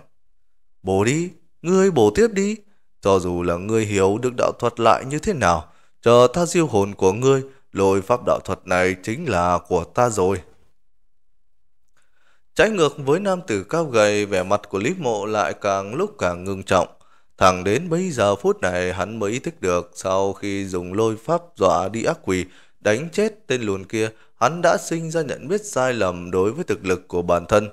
[SPEAKER 1] Bổ đi, ngươi bổ tiếp đi. Cho dù là ngươi hiểu được đạo thuật lại như thế nào, chờ ta diêu hồn của ngươi, lôi pháp đạo thuật này chính là của ta rồi. Trái ngược với nam tử cao gầy, vẻ mặt của Lý Mộ lại càng lúc càng ngưng trọng. Thẳng đến mấy giờ phút này hắn mới ý thức được sau khi dùng lôi pháp dọa đi ác quỷ, đánh chết tên lùn kia, hắn đã sinh ra nhận biết sai lầm đối với thực lực của bản thân.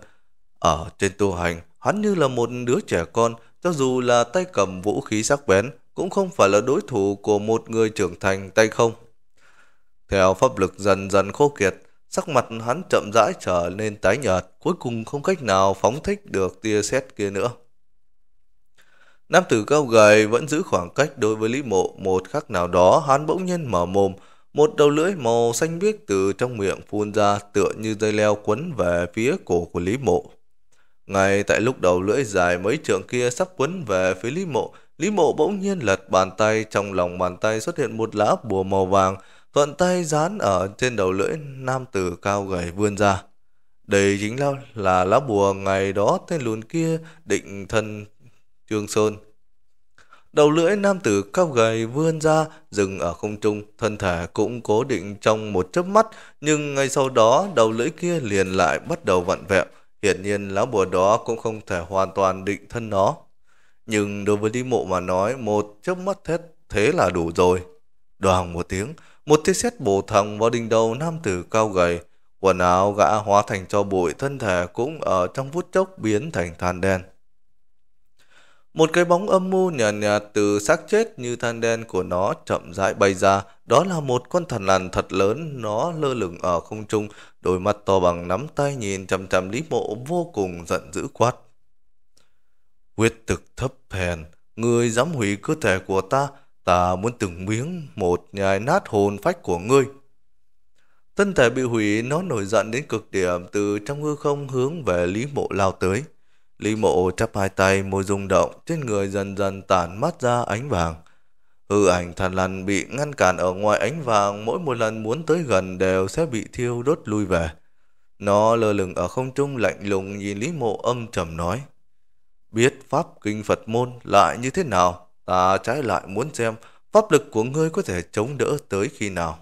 [SPEAKER 1] Ở trên tu hành, hắn như là một đứa trẻ con, cho dù là tay cầm vũ khí sắc bén, cũng không phải là đối thủ của một người trưởng thành tay không. Theo pháp lực dần dần khô kiệt, sắc mặt hắn chậm rãi trở nên tái nhợt, cuối cùng không cách nào phóng thích được tia sét kia nữa. Nam tử cao gầy vẫn giữ khoảng cách đối với Lý Mộ, một khắc nào đó hắn bỗng nhiên mở mồm, một đầu lưỡi màu xanh biếc từ trong miệng phun ra tựa như dây leo quấn về phía cổ của Lý Mộ. Ngay tại lúc đầu lưỡi dài mấy trượng kia sắp quấn về phía Lý Mộ, Lý Mộ bỗng nhiên lật bàn tay, trong lòng bàn tay xuất hiện một lá bùa màu vàng, thuận tay dán ở trên đầu lưỡi nam tử cao gầy vươn ra. Đây chính là, là lá bùa ngày đó tên lùn kia định thân Trương Sơn. Đầu lưỡi nam tử cao gầy vươn ra, dừng ở không trung, thân thể cũng cố định trong một chớp mắt, nhưng ngay sau đó đầu lưỡi kia liền lại bắt đầu vặn vẹo, hiển nhiên lá bùa đó cũng không thể hoàn toàn định thân nó. Nhưng đối với Lý Mộ mà nói, một chớp mắt hết thế là đủ rồi. Đoàn một tiếng, một tia sét bổ thẳng vào đỉnh đầu nam tử cao gầy, quần áo gã hóa thành cho bụi, thân thể cũng ở trong phút chốc biến thành than đen. Một cái bóng âm mưu nhạt nhạt từ xác chết như than đen của nó chậm rãi bay ra. Đó là một con thần lằn thật lớn, nó lơ lửng ở không trung, đôi mắt to bằng nắm tay nhìn chằm chằm lý mộ vô cùng giận dữ quát. Quyết thực thấp hèn, người dám hủy cơ thể của ta, ta muốn từng miếng một nhai nát hồn phách của ngươi. Thân thể bị hủy, nó nổi giận đến cực điểm từ trong hư không hướng về lý mộ lao tới. Lý mộ chắp hai tay môi rung động, trên người dần dần tản mát ra ánh vàng. Hư ảnh thằn lằn bị ngăn cản ở ngoài ánh vàng mỗi một lần muốn tới gần đều sẽ bị thiêu đốt lui về. Nó lơ lửng ở không trung lạnh lùng nhìn Lý Mộ âm trầm nói. Biết pháp kinh Phật môn lại như thế nào, ta trái lại muốn xem pháp lực của ngươi có thể chống đỡ tới khi nào.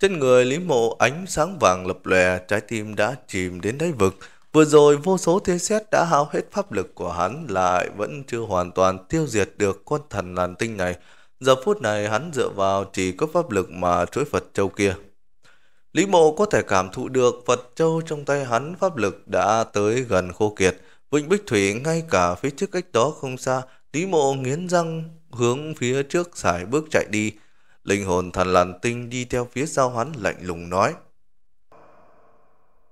[SPEAKER 1] Trên người Lý Mộ ánh sáng vàng lập lòe, trái tim đã chìm đến đáy vực, Vừa rồi vô số thế xét đã hao hết pháp lực của hắn lại vẫn chưa hoàn toàn tiêu diệt được con thần làn tinh này. Giờ phút này hắn dựa vào chỉ có pháp lực mà chuỗi Phật Châu kia. Lý mộ có thể cảm thụ được Phật Châu trong tay hắn pháp lực đã tới gần khô kiệt. Vịnh Bích Thủy ngay cả phía trước cách đó không xa, Lý mộ nghiến răng hướng phía trước xài bước chạy đi. Linh hồn thần làn tinh đi theo phía sau hắn lạnh lùng nói.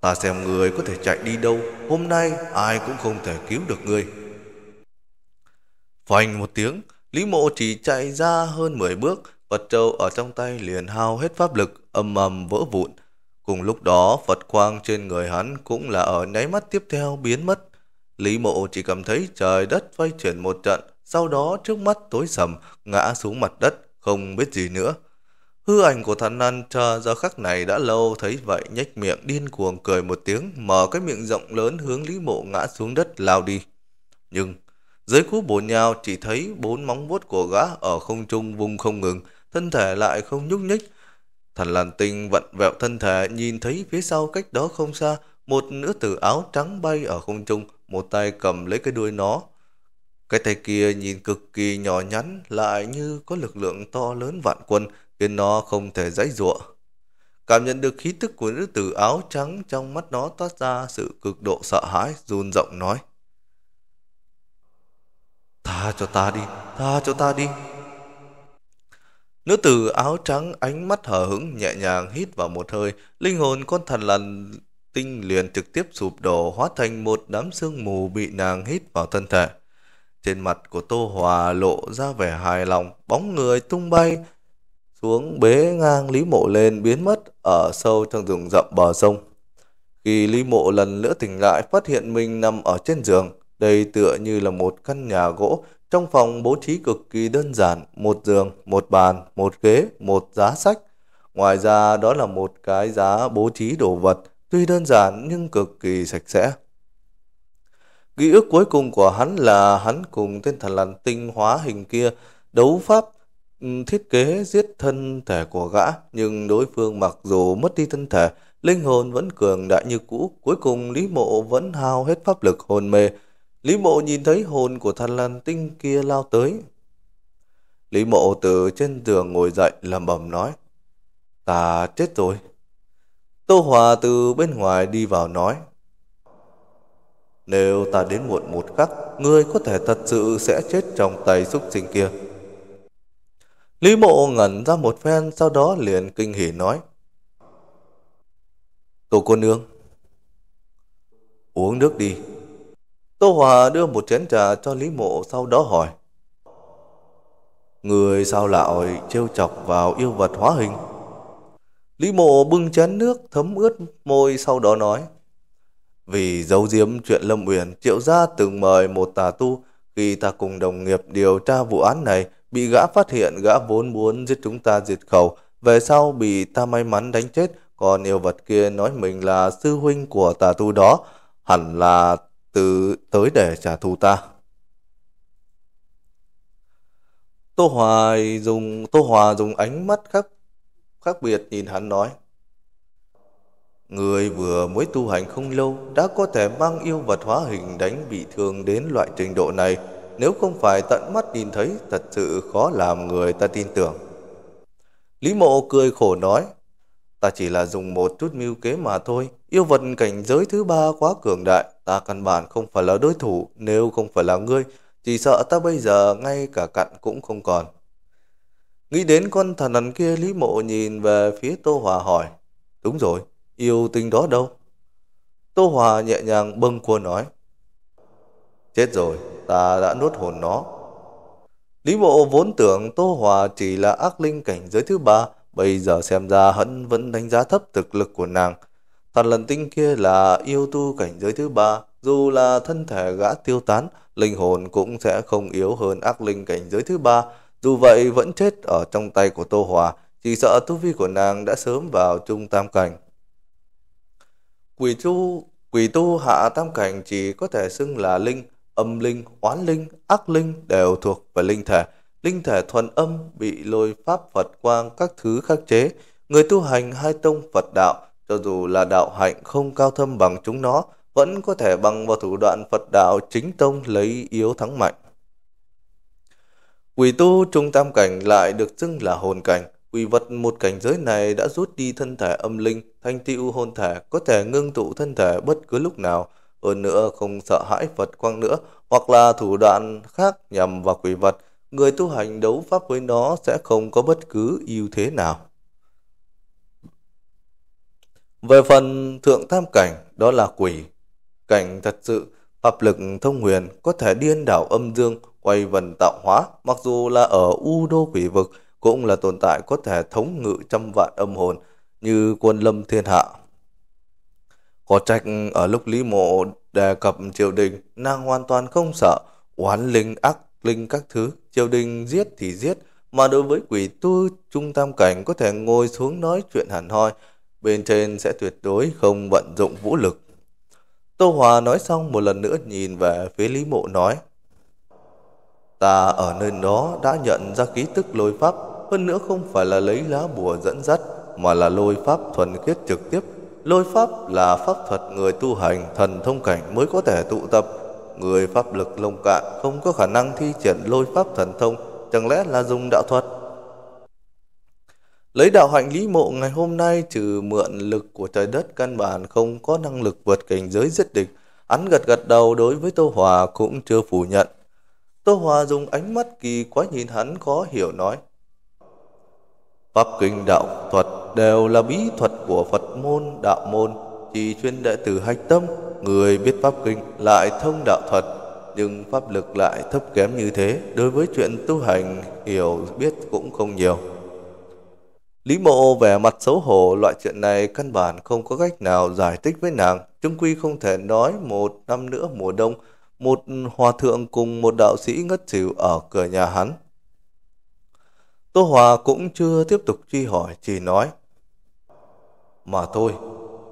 [SPEAKER 1] Ta xem người có thể chạy đi đâu Hôm nay ai cũng không thể cứu được người Phanh một tiếng Lý mộ chỉ chạy ra hơn 10 bước Phật trâu ở trong tay liền hao hết pháp lực Âm ầm vỡ vụn Cùng lúc đó Phật quang trên người hắn Cũng là ở nháy mắt tiếp theo biến mất Lý mộ chỉ cảm thấy trời đất Vay chuyển một trận Sau đó trước mắt tối sầm Ngã xuống mặt đất Không biết gì nữa Hư ảnh của thần năn chờ giờ khắc này đã lâu thấy vậy nhếch miệng điên cuồng cười một tiếng, mở cái miệng rộng lớn hướng Lý Mộ ngã xuống đất lao đi. Nhưng, dưới cú bổ nhào chỉ thấy bốn móng vuốt của gã ở không trung vung không ngừng, thân thể lại không nhúc nhích. Thần làn tinh vặn vẹo thân thể nhìn thấy phía sau cách đó không xa, một nữ tử áo trắng bay ở không trung, một tay cầm lấy cái đuôi nó. Cái tay kia nhìn cực kỳ nhỏ nhắn, lại như có lực lượng to lớn vạn quân, khiến nó không thể dãy giụa. Cảm nhận được khí tức của nữ tử áo trắng trong mắt nó toát ra sự cực độ sợ hãi, run rộng nói. Tha cho ta đi, tha cho ta đi. Nữ tử áo trắng ánh mắt hở hững nhẹ nhàng hít vào một hơi, linh hồn con thần lần tinh liền trực tiếp sụp đổ hóa thành một đám sương mù bị nàng hít vào thân thể. Trên mặt của Tô Hòa lộ ra vẻ hài lòng, bóng người tung bay, xuống bế ngang Lý Mộ lên biến mất ở sâu trong rừng rậm bờ sông. Khi Lý Mộ lần nữa tỉnh lại phát hiện mình nằm ở trên giường, đây tựa như là một căn nhà gỗ, trong phòng bố trí cực kỳ đơn giản, một giường, một bàn, một ghế, một giá sách. Ngoài ra đó là một cái giá bố trí đồ vật, tuy đơn giản nhưng cực kỳ sạch sẽ. Ký ức cuối cùng của hắn là hắn cùng tên thần lằn tinh hóa hình kia đấu pháp thiết kế giết thân thể của gã, nhưng đối phương mặc dù mất đi thân thể, linh hồn vẫn cường đại như cũ, cuối cùng Lý Mộ vẫn hao hết pháp lực hồn mê. Lý Mộ nhìn thấy hồn của Thần Lan Tinh kia lao tới. Lý Mộ từ trên giường ngồi dậy lẩm bẩm nói, ta chết rồi. Tô Hòa từ bên ngoài đi vào nói, nếu ta đến muộn một khắc, ngươi có thể thật sự sẽ chết trong tay xúc sinh kia. Lý mộ ngẩn ra một phen sau đó liền kinh hỉ nói. Tô cô nương, uống nước đi. Tô Hòa đưa một chén trà cho Lý mộ sau đó hỏi. Người sao lại trêu chọc vào yêu vật hóa hình? Lý mộ bưng chén nước thấm ướt môi sau đó nói. Vì giấu diếm chuyện Lâm Uyển, Triệu Gia từng mời một tà tu khi ta cùng đồng nghiệp điều tra vụ án này Bị gã phát hiện, gã vốn muốn giết chúng ta diệt khẩu, về sau bị ta may mắn đánh chết, còn yêu vật kia nói mình là sư huynh của tà tu đó, hẳn là từ tới để trả thù ta. Tô Hoài dùng Tô Hòa dùng ánh mắt khác khác biệt nhìn hắn nói: Người vừa mới tu hành không lâu đã có thể mang yêu vật hóa hình đánh bị thương đến loại trình độ này, nếu không phải tận mắt nhìn thấy, thật sự khó làm người ta tin tưởng. Lý mộ cười khổ nói, ta chỉ là dùng một chút mưu kế mà thôi, yêu vật cảnh giới thứ ba quá cường đại, ta căn bản không phải là đối thủ, nếu không phải là ngươi, chỉ sợ ta bây giờ ngay cả cặn cũng không còn. Nghĩ đến con thần ẩn kia Lý Mộ nhìn về phía Tô Hòa hỏi Đúng rồi, yêu tình đó đâu? Tô Hòa nhẹ nhàng bâng cua nói Chết rồi, ta đã nuốt hồn nó. Lý bộ vốn tưởng Tô Hòa chỉ là ác linh cảnh giới thứ ba, bây giờ xem ra hắn vẫn đánh giá thấp thực lực của nàng. Thần lần tinh kia là yêu tu cảnh giới thứ ba, dù là thân thể gã tiêu tán, linh hồn cũng sẽ không yếu hơn ác linh cảnh giới thứ ba, dù vậy vẫn chết ở trong tay của Tô Hòa, chỉ sợ tu vi của nàng đã sớm vào trung tam cảnh. Quỷ chu quỷ tu hạ tam cảnh chỉ có thể xưng là linh, âm linh, oán linh, ác linh đều thuộc về linh thể. Linh thể thuần âm bị lôi pháp Phật quang các thứ khắc chế. Người tu hành hai tông Phật đạo, cho dù là đạo hạnh không cao thâm bằng chúng nó, vẫn có thể bằng vào thủ đoạn Phật đạo chính tông lấy yếu thắng mạnh. Quỷ tu trung tam cảnh lại được xưng là hồn cảnh. Quỷ vật một cảnh giới này đã rút đi thân thể âm linh, thanh tiêu hồn thể có thể ngưng tụ thân thể bất cứ lúc nào, hơn nữa không sợ hãi Phật quang nữa hoặc là thủ đoạn khác nhằm vào quỷ vật, người tu hành đấu pháp với nó sẽ không có bất cứ ưu thế nào. Về phần thượng tam cảnh, đó là quỷ. Cảnh thật sự, pháp lực thông huyền có thể điên đảo âm dương, quay vần tạo hóa, mặc dù là ở u đô quỷ vực, cũng là tồn tại có thể thống ngự trăm vạn âm hồn như quân lâm thiên hạ có trách ở lúc Lý Mộ đề cập triều đình, nàng hoàn toàn không sợ, oán linh ác linh các thứ, triều đình giết thì giết, mà đối với quỷ tu trung tam cảnh có thể ngồi xuống nói chuyện hẳn hoi, bên trên sẽ tuyệt đối không vận dụng vũ lực. Tô Hòa nói xong một lần nữa nhìn về phía Lý Mộ nói, Ta ở nơi đó đã nhận ra ký tức lôi pháp, hơn nữa không phải là lấy lá bùa dẫn dắt, mà là lôi pháp thuần khiết trực tiếp Lôi pháp là pháp thuật người tu hành thần thông cảnh mới có thể tụ tập. Người pháp lực lông cạn không có khả năng thi triển lôi pháp thần thông, chẳng lẽ là dùng đạo thuật? Lấy đạo hạnh lý mộ ngày hôm nay trừ mượn lực của trời đất căn bản không có năng lực vượt cảnh giới giết địch. Hắn gật gật đầu đối với Tô Hòa cũng chưa phủ nhận. Tô Hòa dùng ánh mắt kỳ quái nhìn hắn khó hiểu nói. Pháp kinh đạo thuật đều là bí thuật của Phật môn, đạo môn, chỉ chuyên đệ tử hạch tâm, người biết pháp kinh lại thông đạo thuật, nhưng pháp lực lại thấp kém như thế, đối với chuyện tu hành hiểu biết cũng không nhiều. Lý mộ vẻ mặt xấu hổ loại chuyện này căn bản không có cách nào giải thích với nàng. Trung quy không thể nói một năm nữa mùa đông, một hòa thượng cùng một đạo sĩ ngất xỉu ở cửa nhà hắn. Tô Hòa cũng chưa tiếp tục truy hỏi, chỉ nói mà thôi.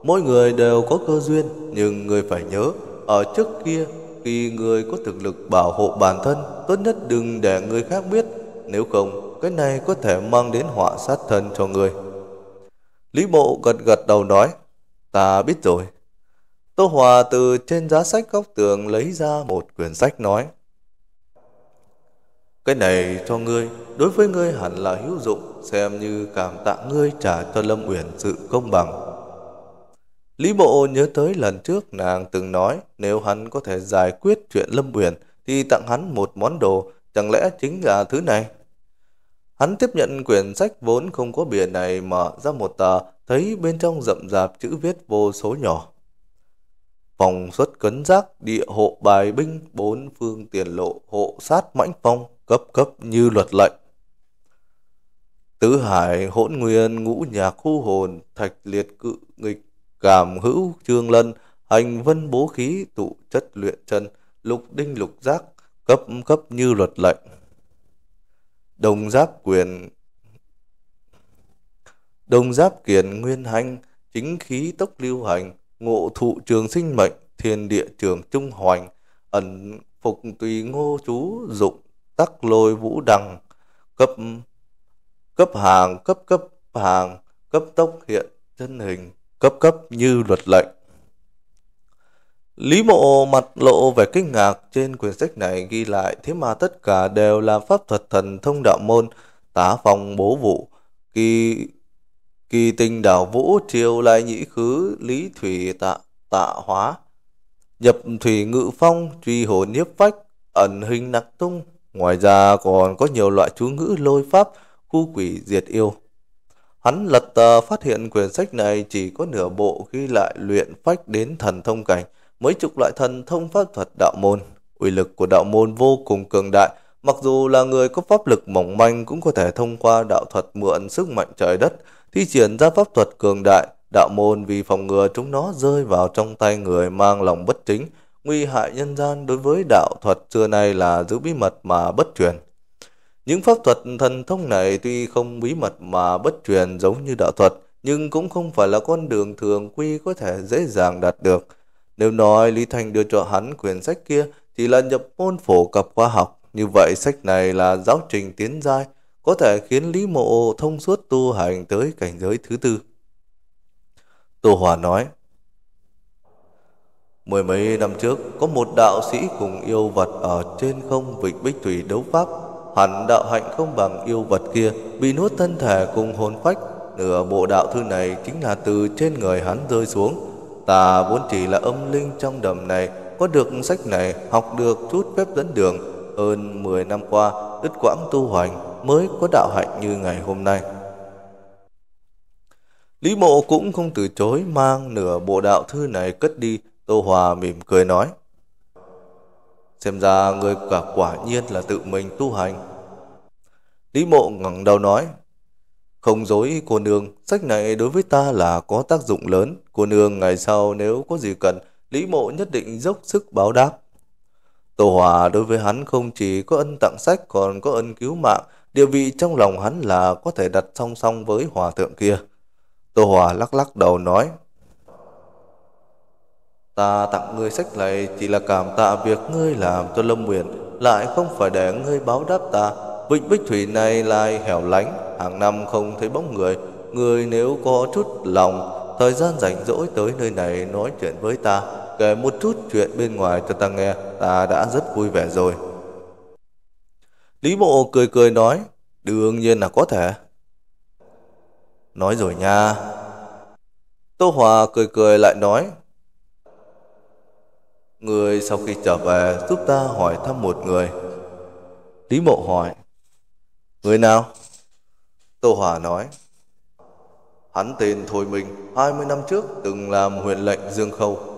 [SPEAKER 1] Mỗi người đều có cơ duyên, nhưng người phải nhớ, ở trước kia, khi người có thực lực bảo hộ bản thân, tốt nhất đừng để người khác biết, nếu không, cái này có thể mang đến họa sát thân cho người. Lý Bộ gật gật đầu nói, ta biết rồi. Tô Hòa từ trên giá sách góc tường lấy ra một quyển sách nói, cái này cho ngươi, đối với ngươi hẳn là hữu dụng, xem như cảm tạ ngươi trả cho Lâm Uyển sự công bằng. Lý Bộ nhớ tới lần trước nàng từng nói nếu hắn có thể giải quyết chuyện Lâm Uyển thì tặng hắn một món đồ, chẳng lẽ chính là thứ này? Hắn tiếp nhận quyển sách vốn không có bìa này mở ra một tờ, thấy bên trong rậm rạp chữ viết vô số nhỏ. Phòng xuất cấn giác địa hộ bài binh bốn phương tiền lộ hộ sát mãnh phong cấp cấp như luật lệnh. Tứ hải hỗn nguyên ngũ nhạc khu hồn, thạch liệt cự nghịch, cảm hữu trương lân, hành vân bố khí tụ chất luyện chân, lục đinh lục giác, cấp cấp như luật lệnh. Đồng giáp quyền Đồng giáp kiển nguyên hành, chính khí tốc lưu hành, ngộ thụ trường sinh mệnh, thiên địa trường trung hoành, ẩn phục tùy ngô chú dụng tắc lôi vũ đằng cấp cấp hàng cấp cấp hàng cấp tốc hiện thân hình cấp cấp như luật lệnh Lý mộ mặt lộ vẻ kinh ngạc trên quyển sách này ghi lại thế mà tất cả đều là pháp thuật thần thông đạo môn, tá phòng bố vụ, kỳ kỳ tình đảo vũ triều lai nhĩ khứ lý thủy tạ tạ hóa, nhập thủy ngự phong truy hồn nhiếp phách, ẩn hình nặc tung, Ngoài ra còn có nhiều loại chú ngữ lôi pháp, khu quỷ diệt yêu. Hắn lật tờ phát hiện quyển sách này chỉ có nửa bộ ghi lại luyện phách đến thần thông cảnh, mấy chục loại thần thông pháp thuật đạo môn. Uy lực của đạo môn vô cùng cường đại, mặc dù là người có pháp lực mỏng manh cũng có thể thông qua đạo thuật mượn sức mạnh trời đất, thi triển ra pháp thuật cường đại, đạo môn vì phòng ngừa chúng nó rơi vào trong tay người mang lòng bất chính, nguy hại nhân gian đối với đạo thuật xưa nay là giữ bí mật mà bất truyền. Những pháp thuật thần thông này tuy không bí mật mà bất truyền giống như đạo thuật, nhưng cũng không phải là con đường thường quy có thể dễ dàng đạt được. Nếu nói Lý Thanh đưa cho hắn quyển sách kia thì là nhập môn phổ cập khoa học, như vậy sách này là giáo trình tiến giai, có thể khiến Lý Mộ thông suốt tu hành tới cảnh giới thứ tư. Tô Hòa nói, Mười mấy năm trước, có một đạo sĩ cùng yêu vật ở trên không vịnh bích thủy đấu pháp. Hẳn đạo hạnh không bằng yêu vật kia, bị nuốt thân thể cùng hồn phách. Nửa bộ đạo thư này chính là từ trên người hắn rơi xuống. Ta vốn chỉ là âm linh trong đầm này, có được sách này, học được chút phép dẫn đường. Hơn mười năm qua, đứt quãng tu hoành mới có đạo hạnh như ngày hôm nay. Lý mộ cũng không từ chối mang nửa bộ đạo thư này cất đi Tô Hòa mỉm cười nói. Xem ra ngươi cả quả nhiên là tự mình tu hành. Lý mộ ngẩng đầu nói. Không dối cô nương, sách này đối với ta là có tác dụng lớn. Cô nương ngày sau nếu có gì cần, Lý mộ nhất định dốc sức báo đáp. Tô Hòa đối với hắn không chỉ có ân tặng sách còn có ân cứu mạng, địa vị trong lòng hắn là có thể đặt song song với hòa thượng kia. Tô Hòa lắc lắc đầu nói, Ta tặng ngươi sách này chỉ là cảm tạ việc ngươi làm cho Lâm Nguyện, lại không phải để ngươi báo đáp ta. Vịnh Bích Thủy này lại hẻo lánh, hàng năm không thấy bóng người. Ngươi nếu có chút lòng, thời gian rảnh rỗi tới nơi này nói chuyện với ta, kể một chút chuyện bên ngoài cho ta nghe, ta đã rất vui vẻ rồi. Lý Bộ cười cười nói, đương nhiên là có thể. Nói rồi nha. Tô Hòa cười cười lại nói, Người sau khi trở về giúp ta hỏi thăm một người. Lý mộ hỏi. Người nào? Tô Hòa nói. Hắn tên Thôi Minh, 20 năm trước từng làm huyện lệnh Dương Khâu